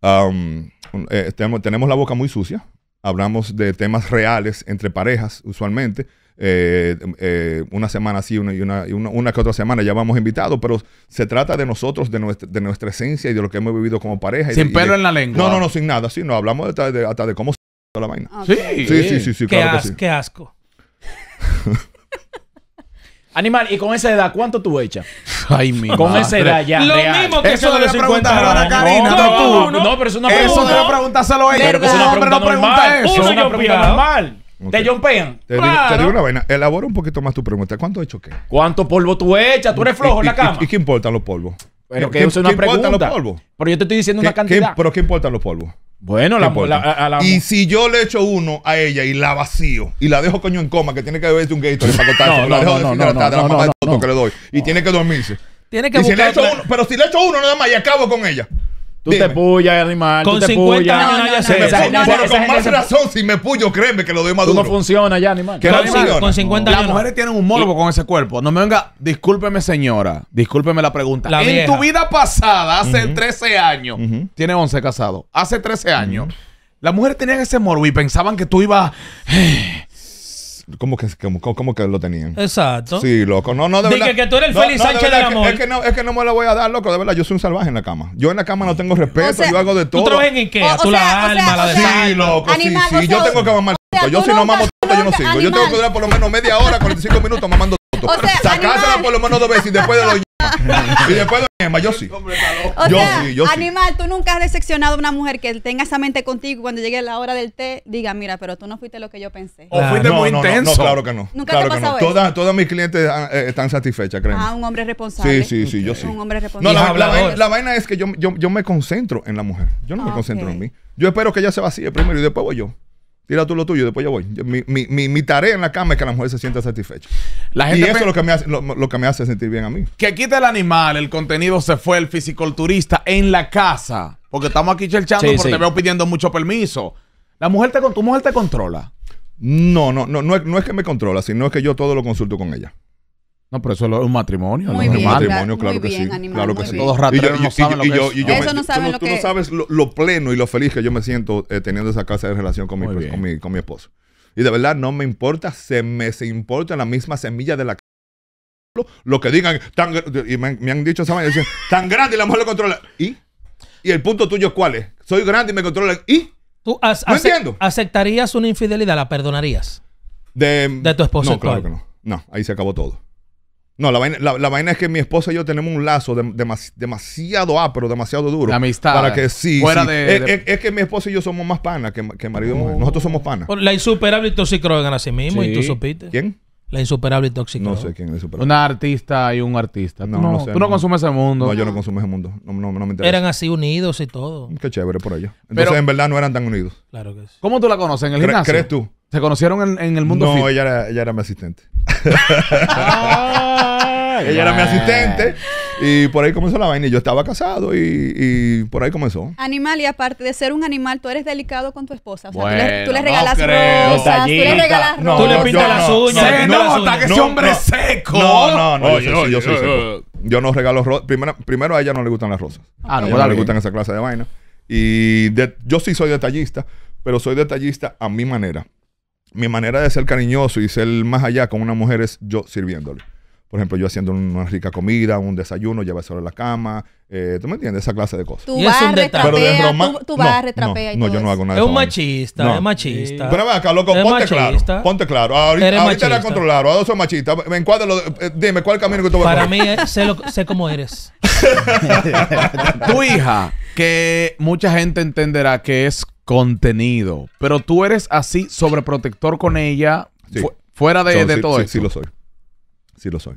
Um, eh, tenemos, la boca muy sucia, hablamos de temas reales entre parejas usualmente. Eh, eh, una semana así una, y una, que otra semana ya vamos invitados, pero se trata de nosotros, de nuestra, esencia y de lo que hemos vivido como pareja. Sin pelo en la lengua. No, no, no, sin nada, sí, no, hablamos hasta de, hasta de cómo se la vaina. Sí, sí, sí, sí. Qué asco. Animal, y con esa edad, ¿cuánto tú echas? Ay, mi Con esa edad ya. Lo real. mismo que eso de 50 años. No, Karina. no, no, no, pero es una pregunta. Eso debe preguntárselo a ella. Pero que es una pregunta no normal. Eso es una pregunta normal. ¿Te jompean? Te, claro. digo, una vaina. Elabora un poquito más tu pregunta. ¿Cuánto he hecho qué? ¿Cuánto polvo tú echas? ¿Tú eres flojo en la cama? ¿Y, qué importan los polvos? Pero que es una pregunta. ¿qué importan los polvos? Pero yo te estoy diciendo una cantidad. ¿Pero qué importan los polvos? Bueno, la, Y si yo le echo uno a ella y la vacío y la dejo coño en coma, que tiene que beberse un para la dejo de la que le doy y tiene que dormirse. Tiene pero si le echo uno nada más y acabo con ella. Tú te puyas, animal. Con 50 años no, no, no, Pero con más razón, si me puyo, créeme que lo doy maduro. Tú no funciona ya, animal. no Con 50 años. Las mujeres tienen un morbo con ese cuerpo. No me venga, discúlpeme, señora. Discúlpeme la pregunta. en tu vida pasada, hace 13 años, tiene 11 casados. Hace 13 años, las mujeres tenían ese morbo y pensaban que tú ibas. Eh, ¿Cómo que, que lo tenían? Exacto. Sí, loco. No, no, de verdad. Dije que tú eres el Félix Sánchez de amor. Es que, no, es que no me lo voy a dar, loco. De verdad, yo soy un salvaje en la cama. Yo en la cama no tengo respeto, yo hago de todo. Tú trabajas en Ikea, tú la alma, la de Sí, loco, sí, sí. yo tengo que mamar Yo si no mamo yo no sigo. Yo tengo que durar por lo menos media hora, 45 minutos mamando sea, Sacársela por lo menos dos veces y después de los y después lo quema, yo sí. yo sí, yo animal, tú nunca has decepcionado a una mujer que tenga esa mente contigo cuando llegue la hora del té diga, mira, pero tú no fuiste lo que yo pensé. O fuiste muy intenso. No, claro que no. Nunca claro ha pasado Todas, mis clientes ah, eh, están satisfechas, creo. Ah, un hombre responsable. Sí, sí, sí, yo sí. Un hombre responsable. No, la, vaina, es que yo, yo, me concentro en la mujer. Yo no me ah, concentro en mí. Yo espero que ella se vacíe primero y después voy yo. Tira tú lo tuyo, después ya voy. mi, tarea en la cama es que la mujer se sienta satisfecha. y eso es lo que, me hace, sentir bien a mí. Que quita el animal, el contenido se fue, el fisiculturista en la casa. Porque estamos aquí chelchando porque te veo pidiendo mucho permiso. La mujer te, tu mujer te controla. No, no, no, no, no es que me controla, sino es que yo todo lo consulto con ella. No, pero eso es un matrimonio. un matrimonio, claro, que sí. claro que sí. no tú, no sabes lo, pleno y lo feliz que yo me siento eh, teniendo esa casa de relación con mi, con, mi, esposo. Y de verdad no me importa, se me se importa la misma semilla de la lo, lo que digan, y me, han dicho esa mañana, tan grande y la mujer lo controla. ¿Y? ¿Y el punto tuyo cuál es? Soy grande y me controla ¿Y? ¿Tú entiendo. ¿Aceptarías una infidelidad? ¿La perdonarías? De, tu esposo. No, claro que no. No, ahí se acabó todo. No, la vaina, la, vaina, es que mi esposa y yo tenemos un lazo de, de, demasiado apro, demasiado duro. La amistad. Para que sí. Fuera De, es, que mi esposa y yo somos más panas que, marido y mujer. Nosotros somos panas. La insuperable Toxicrogan a sí mismo y tú supiste. ¿Quién? La insuperable y tóxica. No sé quién es insuperable. Una artista y un artista. No, no, sé, Tú no, consumes ese mundo. No, yo no consumo ese mundo. No, no, me interesa. Eran así unidos y todo. Qué chévere por ello. Entonces, en verdad, no eran tan unidos. Claro que sí. ¿Cómo tú la conoces? ¿En el gimnasio? ¿Crees tú? ¿Se conocieron en, el mundo No, Ella, era, ella era mi asistente. Ah, ella era mi asistente. Y por ahí comenzó la vaina. Y yo estaba casado y, por ahí comenzó. Animal, y aparte de ser un animal, tú eres delicado con tu esposa. O sea, tú, le, regalas rosas, tú le regalas rosas. Tú le pintas las uñas. Se nota que ese hombre es seco. No, no, no. yo, soy, seco. Yo no regalo rosas. Primero, primero, a ella no le gustan las rosas. Ah, no, pues, le gustan esa clase de vaina. Y yo sí soy detallista, pero soy detallista a mi manera mi manera de ser cariñoso y ser más allá con una mujer es yo sirviéndole. Por ejemplo, yo haciendo una rica comida, un desayuno, llevárselo a la cama. Eh, ¿Tú me entiendes? Esa clase de cosas. Tú vas, un tú, tú vas, no, retrapear? no, no, yo no hago nada. Es un machista, es machista. Pero acá, loco, ponte claro. Ponte claro. Ahorita, ahorita la controlado. Ahora soy machista. Ven, encuadro, eh, dime, ¿cuál camino que tú vas a Para mí, es, eh, sé cómo eres. tu hija, que mucha gente entenderá que es contenido. Pero tú eres así sobreprotector con ella, fuera de, todo eso. Sí, lo soy. Sí, lo soy.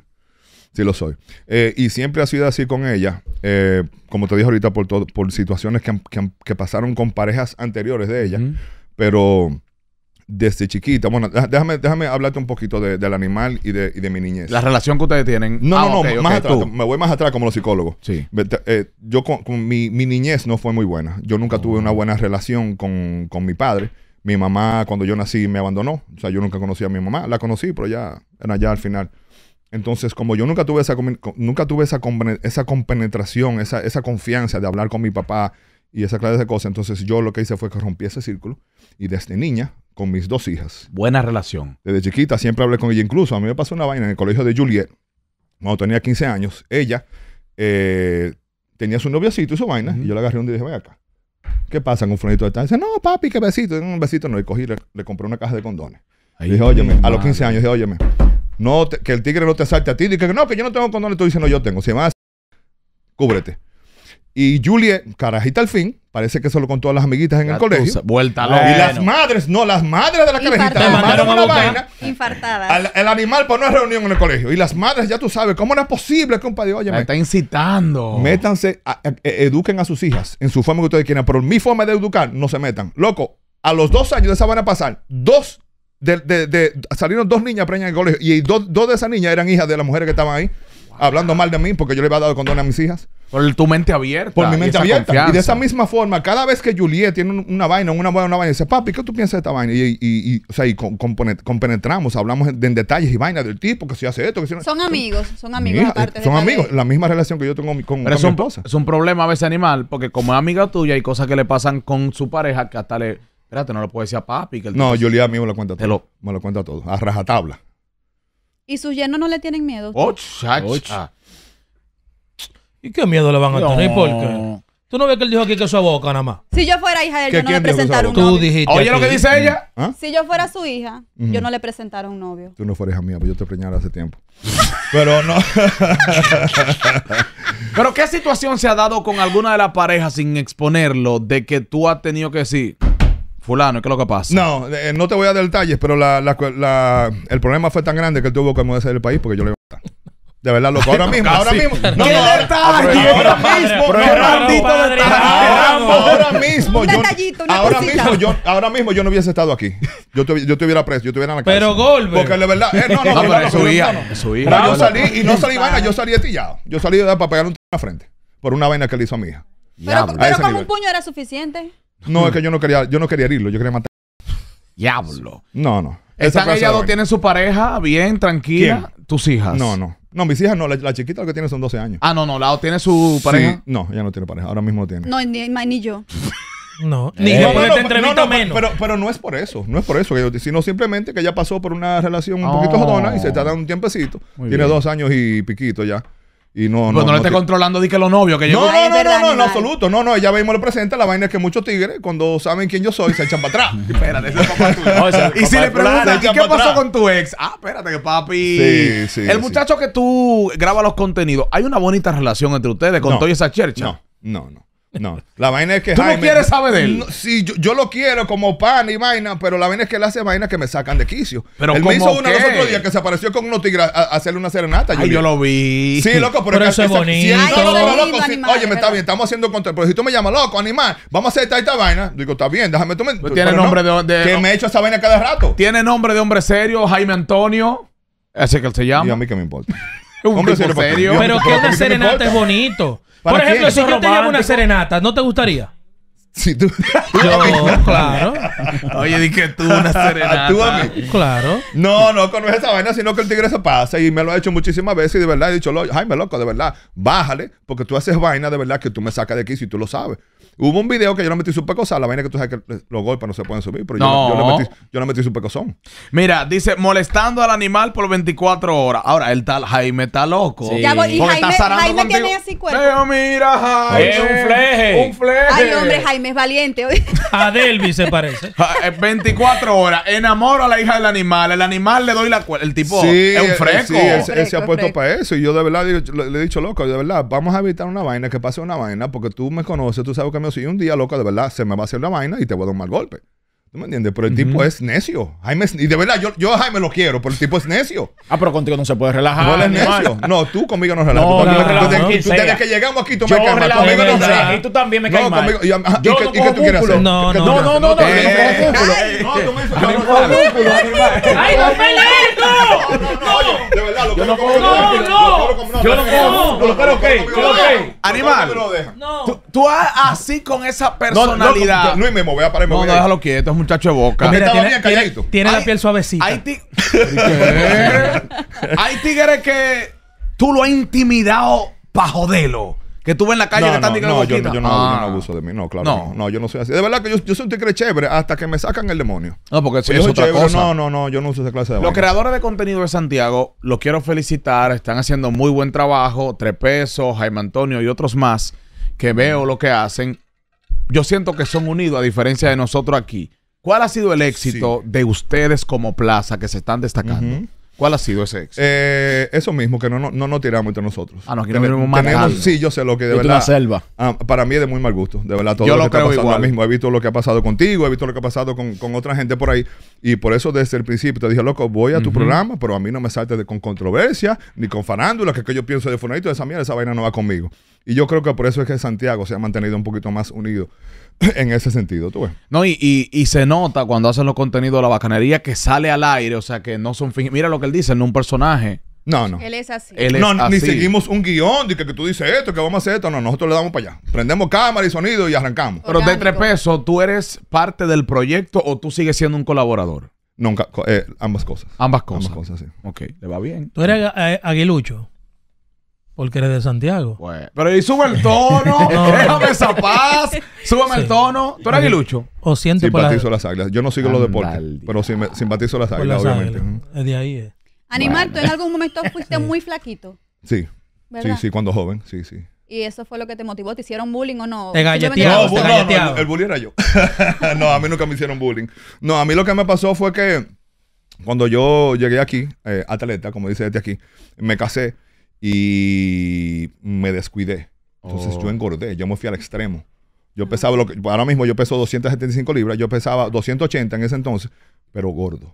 Sí, lo soy. Eh, y siempre ha sido así con ella, eh, como te dije ahorita, por, por situaciones que, que, pasaron con parejas anteriores de ella. Pero desde chiquita. Bueno, déjame, déjame hablarte un poquito de, del animal y de, mi niñez. La relación que ustedes tienen. No, no, ah, más atrás. Me voy más atrás como los psicólogos. Sí. Eh, yo con, mi, niñez no fue muy buena. Yo nunca tuve una oh. buena relación con, mi padre. Mi mamá, cuando yo nací, me abandonó. O sea, yo nunca conocí a mi mamá. La conocí, pero ya era ya al final. Entonces, como yo nunca tuve esa, nunca tuve esa, esa compenetración, esa, esa confianza de hablar con mi papá y esa clase de cosas, entonces yo lo que hice fue que rompí ese círculo. Y desde niña, con mis dos hijas. Buena relación. Desde chiquita siempre hablé con ella. Incluso a mí me pasó una vaina en el colegio de Juliet, cuando tenía 15 años. Ella eh, tenía su noviocito y su vaina. Y yo la agarré un día y dije, ven acá. ¿Qué pasa con Fulanito de tal? Dice, no, papi, qué besito. un besito no. Y cogí, le, le compré una caja de condones. dije, óyeme, a los 15 años, dije, óyeme, no que el tigre no te salte a ti. que no, que yo no tengo condones. Tú dices, no, yo tengo. Si más, cúbrete. Y Julie, carajita al fin, parece que se lo contó a las amiguitas en el colegio. vuelta Y las madres, no, las madres de la carajita le mandaron una vaina. el animal por una reunión en el colegio. Y las madres, ya tú sabes, ¿cómo era posible que un padre, oye, me está incitando? Métanse, e, eduquen a sus hijas en su forma que ustedes quieran, pero mi forma de educar, no se metan. Loco, a los dos años de esa van a pasar dos de, salieron dos niñas preñas en el colegio y dos, de esas niñas eran hijas de las mujeres que estaban ahí hablando mal de mí porque yo le había dado condón a mis hijas. Por tu mente abierta. Por mi mente abierta. Y de esa misma forma, cada vez que Juliet tiene una vaina, una buena una vaina, dice, papi, ¿qué tú piensas de esta vaina? Y, o sea, y compenetramos, hablamos en, detalles y vainas del tipo, que si hace esto, que si no. Son amigos, son amigos aparte. Son amigos, la, misma relación que yo tengo con, con Pero es, un, problema a veces animal, porque como es amiga tuya, hay cosas que le pasan con su pareja que hasta le. Espérate, no lo puede decir a papi. Que no, Juliet a mí me lo cuenta todo. Me lo cuenta todo, a rajatabla. ¿Y sus llenos no le tienen miedo? Ocha, ¡Oh, ocha. ¡Oh, ¿Y qué miedo le van a tener? ¿Y por qué? ¿Tú no ves que él dijo aquí que su boca nada más? Si yo fuera hija de él, yo no le presentara un novio. Oye, lo que dice ella. ¿Ah? Si yo fuera su hija, yo no le presentara un novio. Tú no fueras hija mía, pues yo te preñara hace tiempo. Pero no. Pero ¿qué situación se ha dado con alguna de las parejas sin exponerlo de que tú has tenido que decir... Fulano, ¿qué es lo que pasa? No, eh, no te voy a dar detalles, pero la, la, el problema fue tan grande que él tuvo que moverse del país porque yo le iba a matar. De verdad, loco. Ahora mismo, ahora mismo. Ahora mismo, Ahora mismo, yo, ahora mismo, yo, ahora mismo yo no hubiese estado aquí. Yo te, yo te hubiera preso, yo te hubiera en la casa. Pero golpe Porque de verdad, eh, no, no, ah, no, subía, Yo salí y no salí vaina, yo salí estillado. Yo salí para pegar un tío en la frente por una vaina que le hizo a mi hija. Pero, con un puño era suficiente. No, es que yo no quería, yo no quería herirlo, yo quería matar. Diablo. No, no. Están ellas dos, tienen su pareja bien, tranquila. ¿Tus hijas? No, no. No, mis hijas no. La, chiquita lo que tiene son 12 años. Ah, no, no. ¿La tiene su pareja? No, ella no tiene pareja. Ahora mismo tiene. No, ni, ni yo. No, eh, ni yo no, menos. Pero, pero, no es por eso, no es por eso, sino simplemente que ella pasó por una relación un poquito ah. jodona y se está dando un tiempecito. tiene dos años y piquito ya. Y no, no, no, esté controlando di que los novios que yo. No, no, no, no, en absoluto. No, no, ya vimos lo presenta. La vaina es que muchos tigres, cuando saben quién yo soy, se echan para atrás. espérate, es papá tuyo. y si le preguntan, ¿qué pasó con tu ex? Ah, espérate, que papi. Sí, sí. El muchacho que tú grabas los contenidos, ¿hay una bonita relación entre ustedes con y esa chercha? No, no, no. No, la vaina es que. ¿Tú Jaime, no quieres saber de él? sí, yo, lo quiero como pan y vaina, pero la vaina es que él hace vainas que me sacan de quicio. Pero él me hizo una los otros días que se apareció con unos tigres a, hacerle una serenata. yo, lo vi. Sí, loco, pero, eso es bonito. Si no, loco. oye, me está bien, estamos haciendo control. Pero si tú me llamas loco, animal, vamos a hacer esta, vaina. Digo, está bien, déjame tú me. Pues tiene nombre de, Que me he hecho esa vaina cada rato. Tiene nombre de hombre serio, Jaime Antonio. Ese que él se llama. Y a mí que me importa. Hombre, serio? Pero que una serenata es bonito. Por ejemplo, si yo te llamo una serenata, ¿no te gustaría? Si tú. claro. Oye, di que tú una serenata. Claro. No, no con esa vaina, sino que el tigre se pasa y me lo ha hecho muchísimas veces y de verdad he dicho, ay me loco, de verdad, bájale, porque tú haces vaina de verdad que tú me sacas de aquí si tú lo sabes. Hubo un video que yo no metí su pecozón la vaina que tú sabes que los golpes no se pueden subir, pero yo, le metí, yo, metí, su pecosón. Mira, dice, molestando al animal por 24 horas. Ahora, el tal Jaime está loco. Ya y Jaime, está Jaime tiene así cuerpo. Pero mira, Jaime. Es un fleje. Un fleje. Ay, hombre, Jaime es valiente. a Delvi se parece. 24 eh, horas, enamoro a la hija del animal, el animal le doy la cuerda. El tipo es un eh, fresco. Sí, él, se ha puesto para eso. Y yo de verdad le, he dicho, loco, de verdad, vamos a evitar una vaina, que pase una vaina, porque tú me conoces, tú sabes que me si un día loco, de verdad, se me va a hacer la vaina y te voy a dar un mal golpe. ¿Tú me entiendes? Pero el tipo es necio. Jaime y de verdad, yo, yo a Jaime lo quiero, pero el tipo es necio. Ah, pero contigo no se puede relajar. No, es necio. No, tú conmigo no relajas. No, tú, no, tú, no, tú, tienes que llegamos aquí tú yo me no, Conmigo no relajas. Y tú también me no. No, conmigo. Y, yo ¿y, qué, ¿y qué tú quieres No, No, no, no. No, no, no. No, no, no. No, no, no no, ¡Ay, no no, No, De verdad, lo que no puedo. No, no. Yo no puedo. Pero ok, ok. no, Tú así con esa personalidad. Luis, me voy a parar y me voy a No, déjalo quieto, muchacho de boca. Mira, tiene, tiene, la piel suavecita. Hay, tigres que tú lo has intimidado pa' jodelo. Que tú ves en la calle que están no, no, yo, no, yo no ah. abuso de mí, no, claro. No. no, yo no soy así. De verdad que yo, soy un tigre chévere hasta que me sacan el demonio. No, porque eso es otra chévere, No, no, no, yo no uso esa clase de Los creadores de contenido de Santiago, los quiero felicitar, están haciendo muy buen trabajo. Trepeso, Jaime Antonio y otros más que veo lo que hacen. Yo siento que son unidos a diferencia de nosotros aquí. ¿Cuál ha sido el éxito de ustedes como plaza que se están destacando? ¿Cuál ha sido ese éxito? Eh, eso mismo, que no nos no, tiramos entre nosotros. Ah, no, que no tenemos, Sí, yo sé lo que de verdad. selva. Ah, para mí es de muy mal gusto, de verdad. Todo yo lo, que creo está pasando igual. mismo. He visto lo que ha pasado contigo, he visto lo que ha pasado con, otra gente por ahí. Y por eso desde el principio te dije, loco, voy a tu programa, pero a mí no me salte de, con controversia, ni con farándula, que, que yo pienso de Fonadito, esa mierda, esa vaina no va conmigo. Y yo creo que por eso es que Santiago se ha mantenido un poquito más unido. en ese sentido, tú ves. No, y, se nota cuando hacen los contenidos de la bacanería que sale al aire, o sea, que no son... Mira lo que él dice, no un personaje. No, no. Él es así. Él es no, ni seguimos un guión de que, tú dices esto, que vamos a hacer esto. No, nosotros le damos para allá. Prendemos cámara y sonido y arrancamos. Pero de tres pesos, ¿tú eres parte del proyecto o tú sigues siendo un colaborador? Nunca, eh, ambas cosas. Ambas cosas. Ambas cosas, sí. Ok, le va bien. ¿Tú eres eh, aguilucho? Porque eres de Santiago. pero ahí sube el tono, no. déjame esa paz, Súbame el tono. ¿Tú eres aguilucho? O siento Simpatizo por las águilas. Yo no sigo los deportes, pero sin me simpatizo las águilas, obviamente. Es De ahí es. Eh. Animal, tú en algún momento fuiste muy flaquito. Sí. ¿Verdad? Sí, sí, cuando joven, sí, sí. ¿Y eso fue lo que te motivó? ¿Te hicieron bullying o no? Te galletearon. No, el, bullying era yo. no, a mí nunca me hicieron bullying. No, a mí lo que me pasó fue que cuando yo llegué aquí, eh, atleta, como dice este aquí, me casé y me descuidé. Entonces yo oh. engordé, yo me fui al extremo. Yo pesaba, lo que, ahora mismo yo peso 275 libras, yo pesaba 280 en ese entonces, pero gordo.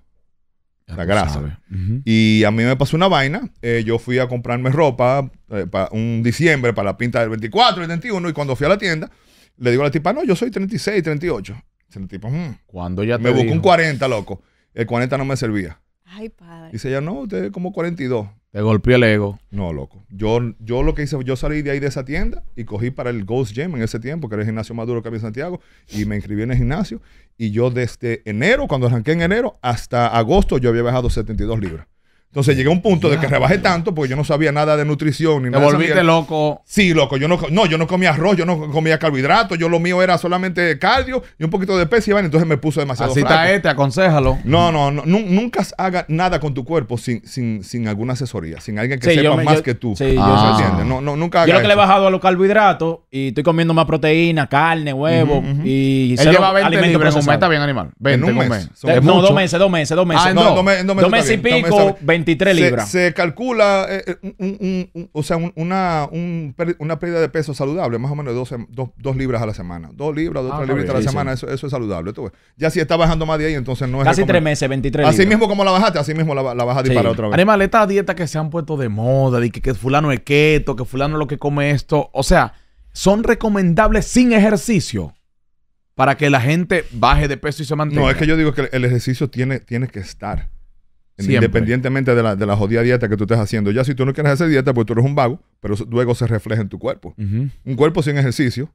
la grasa. Y a mí me pasó una vaina. Eh, yo fui a comprarme ropa eh, para un diciembre para la pinta del 24, el 21 Y cuando fui a la tienda, le digo a la tipa, no, yo soy 36, 38. Y mm". Cuando ya Me busco un 40, loco. El 40 no me servía. Ay, padre. Dice ella, no, usted es como 42. Te golpeé el ego. No, loco. Yo, yo lo que hice, yo salí de ahí de esa tienda y cogí para el Ghost Gym en ese tiempo, que era el gimnasio más duro que había en Santiago, y me inscribí en el gimnasio. Y yo desde enero, cuando arranqué en enero, hasta agosto, yo había bajado 72 libras. Entonces llegué a un punto de que rebajé tanto porque yo no sabía nada de nutrición ni nada. Te volviste loco. Sí, loco. Yo no, no, yo no comía arroz, yo no comía carbohidratos, yo lo mío era solamente cardio y un poquito de peso y bueno, entonces me puso demasiado Así está este, aconsejalo. No, no, nunca haga nada con tu cuerpo sin, sin, sin alguna asesoría, sin alguien que sepa más que tú. Sí, ah. yo entiende? nunca haga Yo creo que le he bajado a los carbohidratos y estoy comiendo más proteína, carne, huevo y Él lleva 20 libras en un mes, está bien animal. 20 en un mes. Eh, no, dos meses, dos meses, dos meses. Ah, no, dos meses y pico, 23 libras. Se, calcula, eh, eh, o sea, una, pérdida de peso saludable, más o menos 12, 2, libras a la semana. 2 libras, 2, ah, a la semana, Eso, es saludable. Ya si está bajando más de ahí, entonces no es... Casi 3 meses, 23 libras. Así mismo como la bajaste, así mismo la, la bajaste para otra vez. Animal, estas dietas que se han puesto de moda, de que, fulano es keto, que fulano lo que come esto, o sea, son recomendables sin ejercicio para que la gente baje de peso y se mantenga. No, es que yo digo que el ejercicio tiene, tiene que estar. Independientemente de la, de la, jodida dieta que tú estés haciendo. Ya si tú no quieres hacer dieta, pues tú eres un vago, pero luego se refleja en tu cuerpo. Un cuerpo sin ejercicio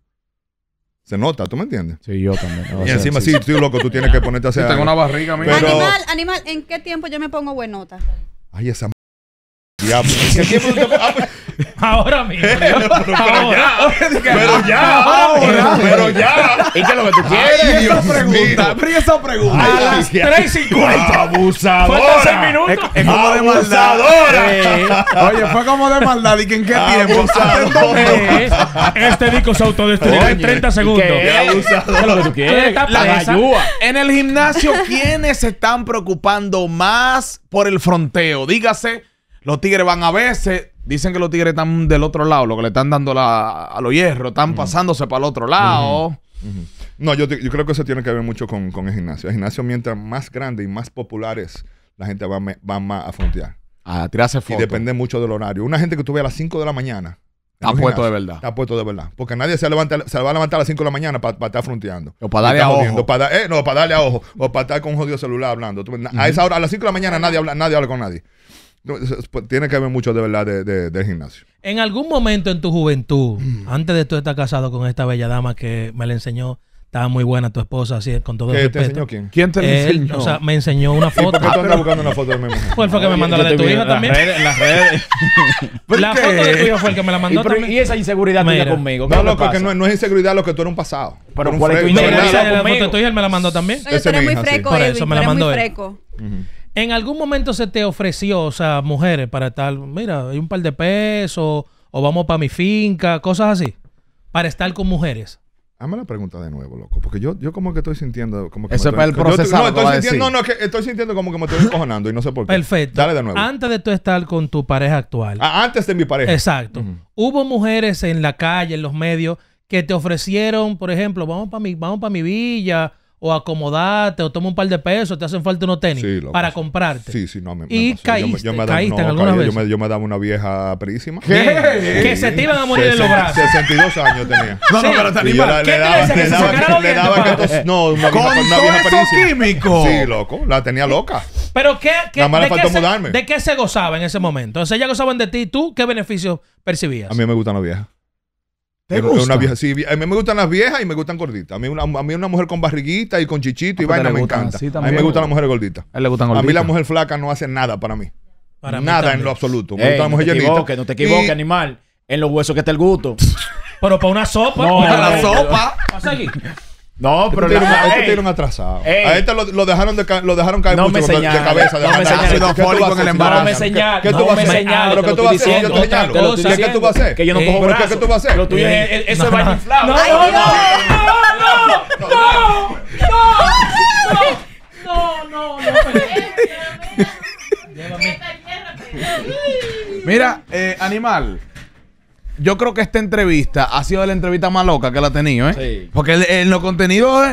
se nota, ¿tú me entiendes? Sí, yo también. y encima, sí, Tú loco, tú tienes que ponerte a hacer. Yo tengo una barriga, Animal, animal, ¿en qué tiempo yo me pongo buenota? Ay, esa. Diablo. ¿En qué tiempo ah, pues, Ahora mismo. pero, ahora. ya. Pero ya. pero ya. ¿Y lo que tú quieres? Ay, Dios pregunta. esa pregunta. A las 3.50. Abusadora. Fue minutos. Es, es como de maldad. Eh, oye, fue como de maldad. ¿Y en qué tiempo? Eh. Este disco se autodestruyó en 30 segundos. ¿Qué abusador? lo que tú quieres? La en el gimnasio, ¿quiénes se están preocupando más por el fronteo? Dígase, los tigres van a veces Dicen que los tigres están del otro lado, lo que le están dando a los hierros, están pasándose para el otro lado. No, yo, yo, creo que eso tiene que ver mucho con, el gimnasio. El gimnasio, mientras más grande y más populares, la gente va, más a frontear. A tirarse fotos. Y depende mucho del horario. Una gente que tú ve a las 5 de la mañana. Está puesto de verdad. Está puesto de verdad. Porque nadie se, levanta, se va a levantar a las 5 de la mañana para estar fronteando. O para darle a ojo. Eh, no, para darle a ojo. O para estar con un jodido celular hablando. A esa hora, a las 5 de la mañana, nadie habla, nadie habla con nadie. Pues, tiene que haber mucho de verdad de, gimnasio. En algún momento en tu juventud, mm. antes de tú estar casado con esta bella dama que me la enseñó, estaba muy buena tu esposa, así, con todo el respeto. ¿Te enseñó quién? ¿Quién te enseñó? O sea, me enseñó una foto. por qué tú andas buscando una foto de mi mujer? Fue el que me mandó la de tu hija también. las redes. La foto de tu hija fue el que me la mandó también. Y esa inseguridad tuya conmigo. No, loco, que no es inseguridad lo que tú eres un pasado. Pero ¿cuál es tu inseguridad? La foto de tu hija me la mandó también. muy fresco, Por eso me la mandó ¿En algún momento se te ofreció, o sea, mujeres para estar, mira, hay un par de pesos, o vamos para mi finca, cosas así, para estar con mujeres? Hazme la pregunta de nuevo, loco. Porque yo, yo como que estoy sintiendo. Como que Eso es para el procesado. no, estoy no, no, que estoy sintiendo como que me estoy encojonando y no sé por qué. Perfecto. Dale de nuevo. Antes de tú estar con tu pareja actual. Ah, antes de mi pareja. Exacto. Hubo mujeres en la calle, en los medios, que te ofrecieron, por ejemplo, vamos para mi, vamos para mi villa, o acomodarte o toma un par de pesos, te hacen falta unos tenis para comprarte. Sí, sí, no, me, Y caíste, caíste alguna vez. Yo me, daba una vieja prísima. Que se te iban a morir en los brazos. 62 años tenía. No, no, pero te le daba, le daba, una vieja, una Sí, loco, la tenía loca. Pero qué, qué de, le qué Se, de qué se gozaba en ese momento? Entonces ella gozaban de ti, ¿tú qué beneficios percibías? A mí me gustan las viejas a mí me gustan las viejas y me gustan gorditas. A mí una, a mí una mujer con barriguita y con chichito ah, y vaina me encanta. a mí me gustan las mujeres gorditas. A, mí la mujer flaca no hace nada para mí. nada en lo absoluto. Me gusta no, te equivoques, no te equivoques, animal. En los huesos que está el gusto. Pero para una sopa. No, para la sopa. Pasa no, pero te dieron atrasado. A lo, dejaron lo caer mucho de, cabeza. no me señales. No, me señales. ¿Pero qué tú vas a hacer? ¿Qué ah, ¿Qué tú vas a hacer? Que yo no cojo eh, ¿Qué tú vas a hacer? Eh, eso es baño inflado. No, no, no. No, no. No, no, no. Mira, eh, animal yo creo que esta entrevista ha sido la entrevista más loca que la ha tenido, ¿eh? Sí. Porque en los contenidos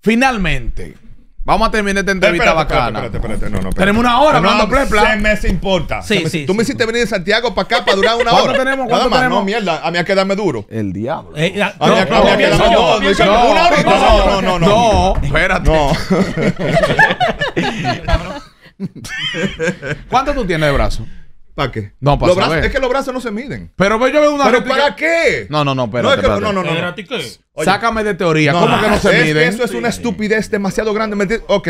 Finalmente. Vamos a terminar esta entrevista bacana. Espérate, espérate, espérate, no, no. Tenemos una hora hablando no, plan, Se me importa. Sí, sí, tú me hiciste venir de Santiago para acá para durar una hora. tenemos? tenemos? No, mierda, a mí hay que darme duro. El diablo. Eh, eh, a, no, duro. No, no, no, no. No, espérate. No. ¿Cuánto tú tienes de brazo? ¿Para qué? No, para Es que los brazos no se miden. Pero pues yo veo una para qué? No, no, no, no, Sácame de teoría. ¿Cómo que no se miden? Eso es una estupidez demasiado grande. ok,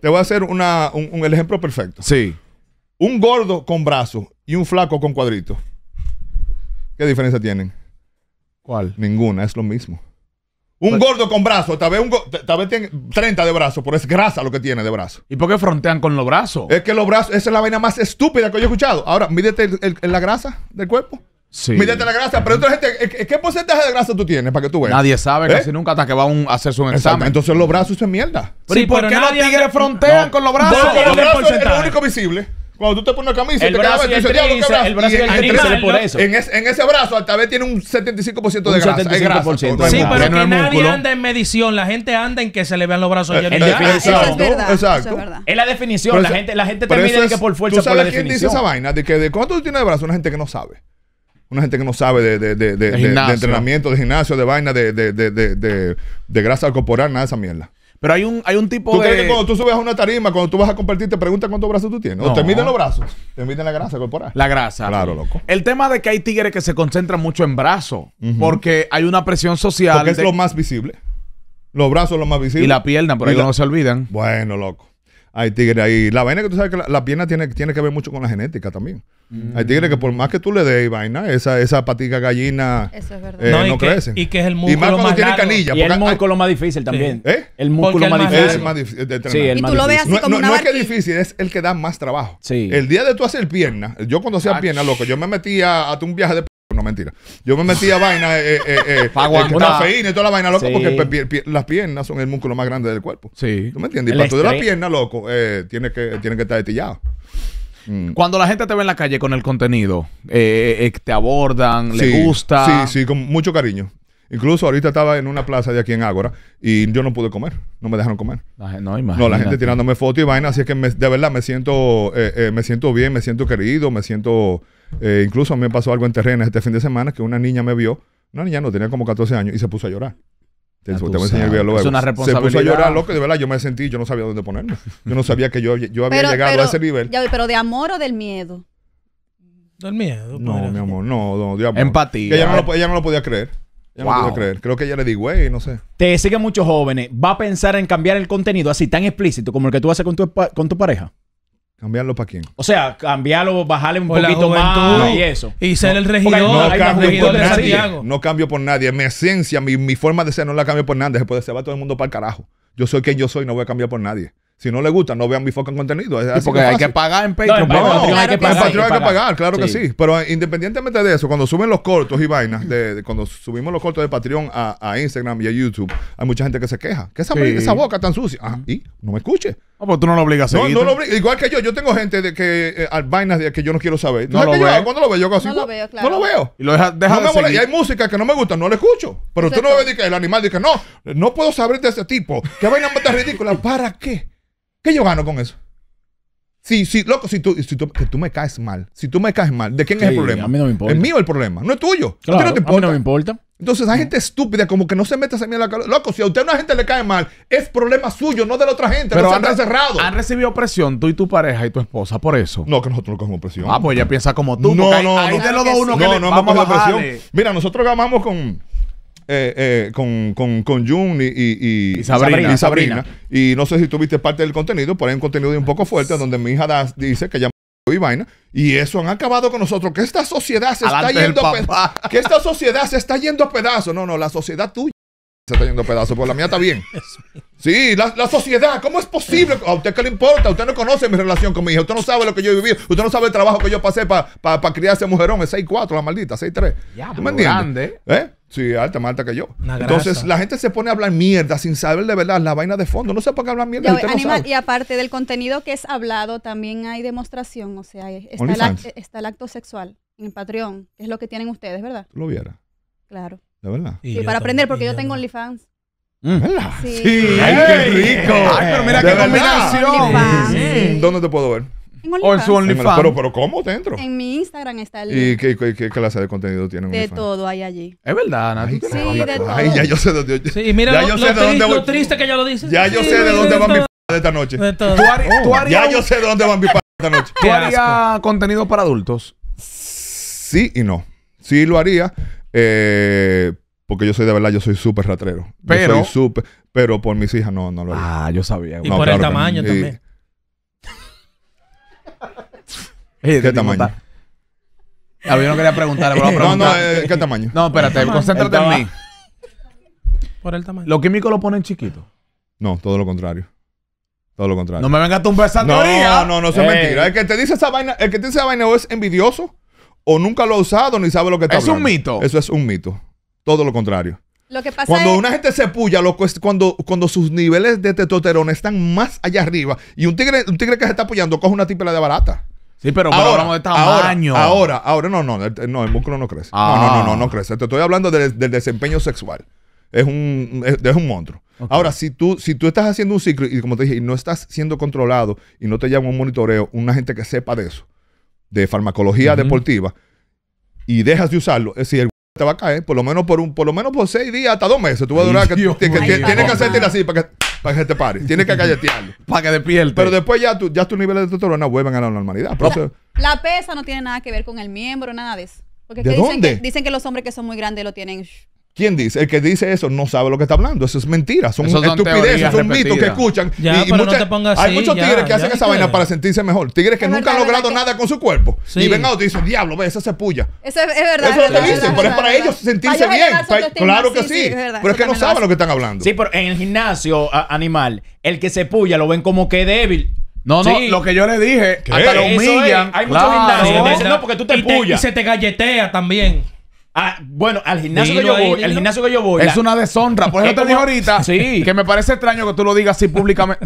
te voy a hacer un, ejemplo perfecto. Sí. Un gordo con brazos y un flaco con cuadritos. ¿Qué diferencia tienen? ¿Cuál? Ninguna, es lo mismo. Un pues- gordo con brazos, tal vez, un tal vez tiene 30 de brazos, pero es grasa lo que tiene de brazos. ¿Y por qué frontean con los brazos? Es que los brazos, esa es la vaina más estúpida que yo he escuchado. Ahora, mídete En la grasa del cuerpo. Sí. Mídete la grasa. Pero gente, ¿qué porcentaje de grasa tú tienes para que tú veas? Nadie sabe ¿Eh? casi nunca hasta que va a hacer un examen. Entonces los brazos son mierda. Sí, ¿Por qué los tigres frontean con los brazos? Porque lo único visible. Cuando tú te pones una camisa, el te quedas, el brazo el En, en ese brazo, tal vez tiene un 75% de grasa. 75%. sí, pero que nadie anda en medición. La gente anda en que se le vean los brazos eh, llenos. Eh, es verdad. Exacto. es, la definición. la gente, la gente te de que por fuerza, ¿tú sabes quién dice esa vaina? De que de cuánto tú tienes de brazo, una gente que no sabe. Una gente que no sabe de, de, de, de entrenamiento, de gimnasio, de vaina, de grasa corporal, nada de esa mierda. Pero hay un, hay un tipo de. ¿Tú que cuando tú subes a una tarima, cuando tú vas a compartir, te preguntan cuántos brazos tú tienes? No. O te miden los brazos. Te miden la grasa corporal. La grasa. Claro, loco. El tema de que hay tigres que se concentran mucho en brazos. Porque hay una presión social. Porque es lo más visible. Los brazos lo más visible. Y la pierna, por ahí no se olvidan. Bueno, loco. Hay tigres ahí. La vaina que tú sabes que la, pierna tiene, tiene, que ver mucho con la genética también. Mm. Hay tigres que por más que tú le des vaina, esa, esa patica gallina eh, no, crece. y que es el músculo y más, cuando tiene largo. Y el músculo más difícil también. ¿Eh? El músculo más, difícil. más difícil sí, el y más tú lo ves así como una una no es que es difícil, es el que da más trabajo. El día de tú hacer pierna, yo cuando hacía ah, pierna, loco, yo me metía a un viaje de no, mentira. Yo me metía vaina, eh, eh, cafeína eh, eh, eh, y toda la vaina, loco, porque las piernas son el músculo más grande del cuerpo. Sí. ¿Tú me entiendes? Y para de la pierna, loco, eh, tiene, que, tiene que estar estillado. Mm. Cuando la gente te ve en la calle con el contenido, te abordan, le gusta. Sí, sí, con mucho cariño. Incluso ahorita estaba en una plaza de aquí en Ágora y yo no pude comer. No me dejaron comer. no, No, la gente tirándome fotos y vaina, así es que de verdad me siento, me siento bien, me siento querido, me siento eh, incluso a mí me pasó algo en terreno este fin de semana que una niña me vio, una niña no tenía como 14 años y se puso a llorar. Ah, es una responsabilidad. Se puso a llorar, loco, de verdad, yo me sentí, yo no sabía dónde ponerme. Yo no sabía que yo, yo había llegado a ese nivel. pero de amor o del miedo. Del miedo. No, pues. mi amor, no, de amor. Empatía. Ella no, lo, podía creer. creer. Creo que ella le di güey, no sé. Te siguen muchos jóvenes. ¿Va a pensar en cambiar el contenido así tan explícito como el que tú haces con tu, con tu pareja? ¿Cambiarlo para quién? O sea, cambiarlo, bajarle un poquito más y eso. Y ser el regidor. No, cambio por nadie. Santiago. No cambio por nadie. Mi esencia, mi, forma de ser no la cambio por nadie. Después se va todo el mundo para el carajo. Yo soy quien yo soy, no voy a cambiar por nadie. Si no le gusta, no vean mi foco en contenido. porque hay que pagar en Patreon. No, hay, que pagar, en Patreon hay, que pagar, claro que sí. Pero eh, independientemente de eso, cuando suben los cortos y vainas, de, cuando subimos los cortos de Patreon a, Instagram y a YouTube, hay mucha gente que se queja. Que esa, esa boca tan sucia. Ah, y no me escuche. No, pues tú no lo obligas a seguir. No, no Igual que yo, yo tengo gente de que eh, al vainas de que yo no quiero saber. no lo veo. cuando lo veo, yo hago No lo veo, claro. No lo veo. Y lo deja, Y hay música que no me gusta, no la escucho. Pero tú no ves que el animal dice, no, no puedo saber de ese tipo. ¿Qué vaina más tan ridícula? ¿Para qué? ¿Qué yo gano con eso? si sí, loco, si tú, si tú, que tú me caes mal, si tú me caes mal, ¿de quién es el problema? a mí no me importa. Es mío el problema, no es tuyo. A a mí no me importa. Entonces, hay mm. gente estúpida como que no se mete mierda en la Loco, si a usted una gente le cae mal, es problema suyo, no de la otra gente. Pero han, cerrado. ¿Han recibido presión tú y tu pareja y tu esposa por eso? No, que nosotros no cogemos presión. Ah, pues ella piensa como tú. No, no, hay de los dos uno que no, le, presión. Mira, nosotros gamamos con... Eh, eh, con, con, Jun y, Sabrina, y, no sé si tuviste parte del contenido, por ahí un contenido de un poco fuerte donde mi hija dice que ya y vaina. Y eso han acabado con nosotros. Que esta sociedad se está yendo a Que esta sociedad se está yendo a pedazos. No, no, la sociedad tuya se está yendo pedazos, pero la mía está bien. Sí, la, sociedad, ¿cómo es posible? ¿A usted qué le importa? Usted no conoce mi relación con mi hija. Usted no sabe lo que yo he vivido. Usted no sabe el trabajo que yo pasé para criar a ese mujerón. Es 6'4, la maldita, 6'3. Ya, me entiendes? Grande. ¿Eh? Sí, alta, más alta que yo. Entonces, la gente se pone a hablar mierda sin saber de verdad la vaina de fondo. No se por qué mierda. Y aparte del contenido que es hablado, también hay demostración. O sea, está, el, acto sexual en Patreon, es lo que tienen ustedes, ¿verdad? Lo viera. Claro. ¿De verdad? Y, para aprender, porque yo, tengo OnlyFans. Sí. ¡Ay, qué rico! ¡Ay, pero mira qué combinación! ¿Dónde te puedo ver? En o oh, en su OnlyFans. Pero, pero ¿cómo ¿Dentro? En mi Instagram está el ¿Y qué, qué, clase de contenido tiene De todo hay allí. Es verdad, Ana. Sí, de todo. Ay, ya yo sé de dónde. Sí, mira ya lo, yo sé de dónde voy. triste que ya lo dices. Ya yo sé de dónde va mi p de esta noche. ya yo sé de dónde van. mi p esta noche. ¿Tú harías contenido para adultos? Sí y no. Sí lo haría. Eh, porque yo soy de verdad, yo soy súper ratrero. Pero. soy pero por mis hijas no, no lo hago. Ah, yo sabía. Y por el tamaño también. ¿Qué este tamaño? A ah, mí no quería preguntar, pero No, no, eh, ¿qué tamaño? No, espérate, concéntrate en mí. Por el tamaño. ¿Los químicos lo ponen chiquito? No, todo lo contrario. Todo lo contrario. No me vengas a tumbar esa no, No, no, no, eso es mentira. El que te dice esa vaina, el que te dice esa vaina es envidioso o nunca lo ha usado ni sabe lo que está Es un mito. Eso es un mito. Todo lo contrario. Lo que pasa cuando una gente se puya, loco, cuando, cuando sus niveles de testosterona están más allá arriba y un tigre, tigre que se está puyando coge una tipela de barata. Sí, pero, ahora, hablamos de Ahora, ahora, ahora, no, no, no, el músculo no crece. No, no, no, no, ah. crece. Te estoy hablando del desempeño sexual. Es un, un monstruo. Ahora, si tú, si tú estás haciendo un ciclo y como te dije, y no estás siendo controlado y no te llama un monitoreo, una gente que sepa de eso, de farmacología deportiva y dejas de usarlo, es decir, el te va a caer por lo menos por un por lo menos por seis días hasta dos meses tú vas a durar que, que, tienes que hacerte así para que para que te pare tienes que calletearlo para que despierte pero después ya tu, ya tus niveles de testosterona vuelven a la normalidad la, pesa no tiene nada que ver con el miembro nada de eso porque ¿de dicen que los hombres que son muy grandes lo tienen ¿Quién dice? El que dice eso no sabe lo que está hablando. Eso es mentira. Son, estupideces, son mitos que escuchan. hay muchos tigres que hacen esa vaina para sentirse mejor. Tigres que nunca han logrado nada con su cuerpo. Y ven a otro y dicen, diablo, ve, esa se puya. Eso es, verdad. Eso es lo que dicen, pero es para ellos sentirse bien. claro que sí. pero es que no saben lo que están hablando. Sí, pero en el gimnasio animal, el que se puya lo ven como que débil. No, no, lo que yo le dije, Que lo humillan. Hay muchos gimnasios. No, porque tú te puyas. Y se te galletea también. Ah, bueno, al gimnasio que yo voy, al gimnasio que yo voy. Es una deshonra, por eso te dije ahorita que me parece extraño que tú lo digas así públicamente.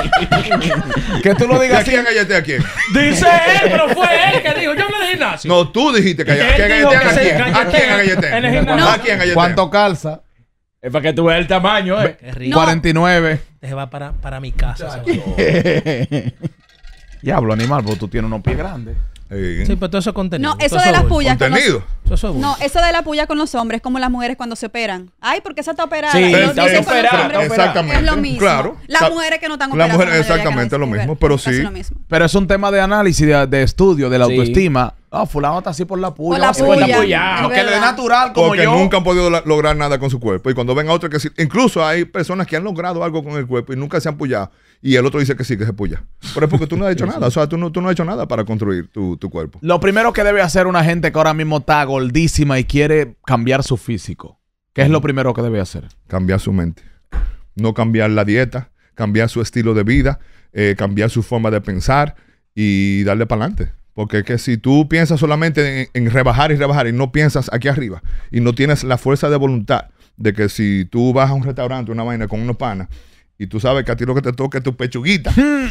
que tú lo digas así. ¿Quién galleté este a quién? Dice él, pero fue él que dijo, yo me di gimnasio. No, tú dijiste que, que, que a quién. ¿A quién En el gimnasio. ¿Cuánto calza? Es para que tú veas el tamaño, eh. 49. Te va para, para mi casa. Diablo, animal, porque tú tienes unos pies grandes. Eh, sí, pero todo eso es contenido. No, eso de la puya con los hombres, como las mujeres cuando se operan. Ay, porque esa está operada. exactamente. Es lo mismo. Las mujeres que no están operadas. exactamente, lo mismo. Pero sí. Pero es un tema de análisis, de, de estudio, de la autoestima Ah, fulano está así por la puya. la, puya. que natural como Porque nunca han podido lograr nada con su cuerpo. Y cuando ven a otro que sí, incluso hay personas que han logrado algo con el cuerpo y nunca se han puyado. Y el otro dice que sí, que se puya. Pero es porque tú no has hecho nada. O sea, tú no, tú has hecho nada para construir tu, cuerpo. Lo primero que debe hacer una gente que ahora mismo está gordísima y quiere cambiar su físico. ¿Qué es lo primero que debe hacer? Cambiar su mente. No cambiar la dieta, cambiar su estilo de vida, eh, cambiar su forma de pensar y darle para adelante. Porque es que si tú piensas solamente en, rebajar y rebajar y no piensas aquí arriba y no tienes la fuerza de voluntad de que si tú vas a un restaurante, una vaina con unos panas y tú sabes que a ti lo que te toca es tu pechuguita hmm.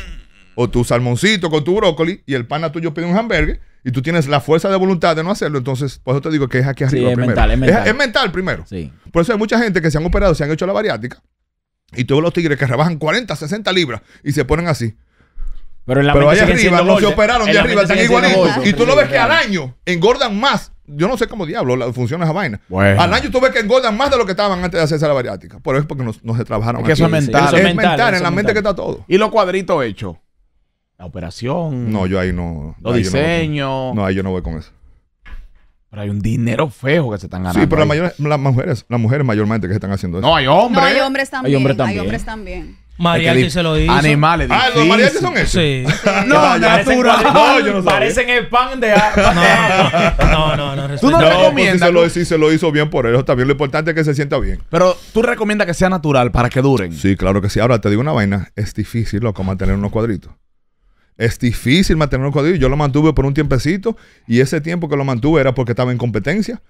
o tu salmoncito con tu brócoli y el pana tuyo pide un hamburger y tú tienes la fuerza de voluntad de no hacerlo, entonces por eso te digo que es aquí arriba es Mental, es, mental. mental primero. Sí. Por eso hay mucha gente que se han operado, se han hecho la bariátrica y todos los tigres que rebajan 40, 60 libras y se ponen así. Pero en la allá arriba, no se operaron de arriba están Y tú lo ves que al año engordan más. Yo no sé cómo diablo funciona esa vaina. Al año tú ves que engordan más de lo que estaban antes de hacerse la bariátrica. Pero es porque no, se trabajaron. Es que eso es mental. Eso Es mental, en la mente que está todo. ¿Y los cuadritos hechos? La operación. No, yo ahí no. Los diseños. No, ahí yo no voy con eso. Pero hay un dinero feo que se están ganando. Sí, pero las mujeres, las mujeres mayormente que se están haciendo eso. No, hay hombres. No, hay hombres también. Hay hombres también. Mariachi se lo hizo. Animales. Ah, los mariachis son esos. Sí. no, natural. Parecen el pan de. no, no, no. no tú no, pues, recomiendas. Si se, lo, hizo bien por él, también Lo importante es que se sienta bien. Pero tú recomiendas que sea natural para que duren. Sí, claro que sí. Ahora te digo una vaina. Es difícil, loco, mantener unos cuadritos. Es difícil mantener un cuadrito. Yo lo mantuve por un tiempecito y ese tiempo que lo mantuve era porque estaba en competencia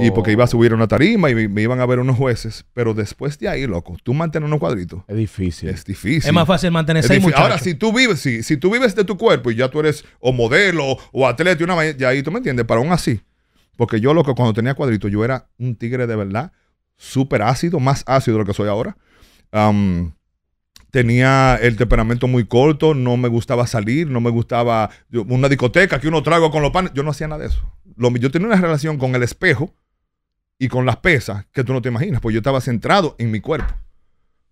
y porque iba a oh. subir una tarima y me, iban a ver unos jueces. Pero después de ahí, loco, tú mantener unos cuadritos. Es difícil. Es difícil. Es más fácil mantener seis Ahora, si tú vives, si, si tú vives de tu cuerpo y ya tú eres o modelo o atleta y una ya ahí tú me entiendes, pero aún así. Porque yo, loco, cuando tenía cuadrito yo era un tigre de verdad, súper ácido, más ácido de lo que soy ahora tenía el temperamento muy corto, no me gustaba salir, no me gustaba una discoteca que uno trago con los panes. Yo no hacía nada de eso. Lo, yo tenía una relación con el espejo y con las pesas que tú no te imaginas, pues yo estaba centrado en mi cuerpo.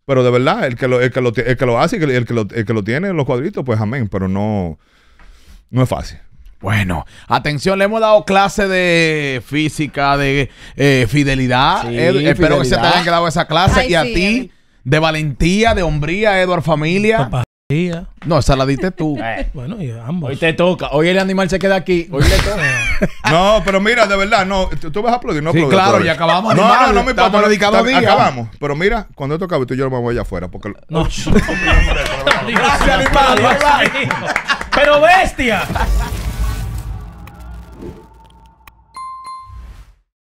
Pero de verdad, el que lo, que lo, lo hace, el que lo, el que lo tiene los cuadritos, pues amén, pero no, no es fácil. Bueno, atención, le hemos dado clase de física, de eh, fidelidad. espero que se te hayan quedado esa clase. y a ti, de valentía, de hombría, Eduard Familia. Papá. No, esa la diste tú. Eh. Bueno, y ambos. Hoy te toca. Hoy el animal se queda aquí. Hoy le toca. no, pero mira, de verdad, no. Tú, vas a aplaudir, no sí, claro, y acabamos. No, no, no me importa. Está, día. Acabamos. Pero mira, cuando esto acabe, tú y yo me vamos allá afuera. Porque. No. Gracias, animal. Pero bestia.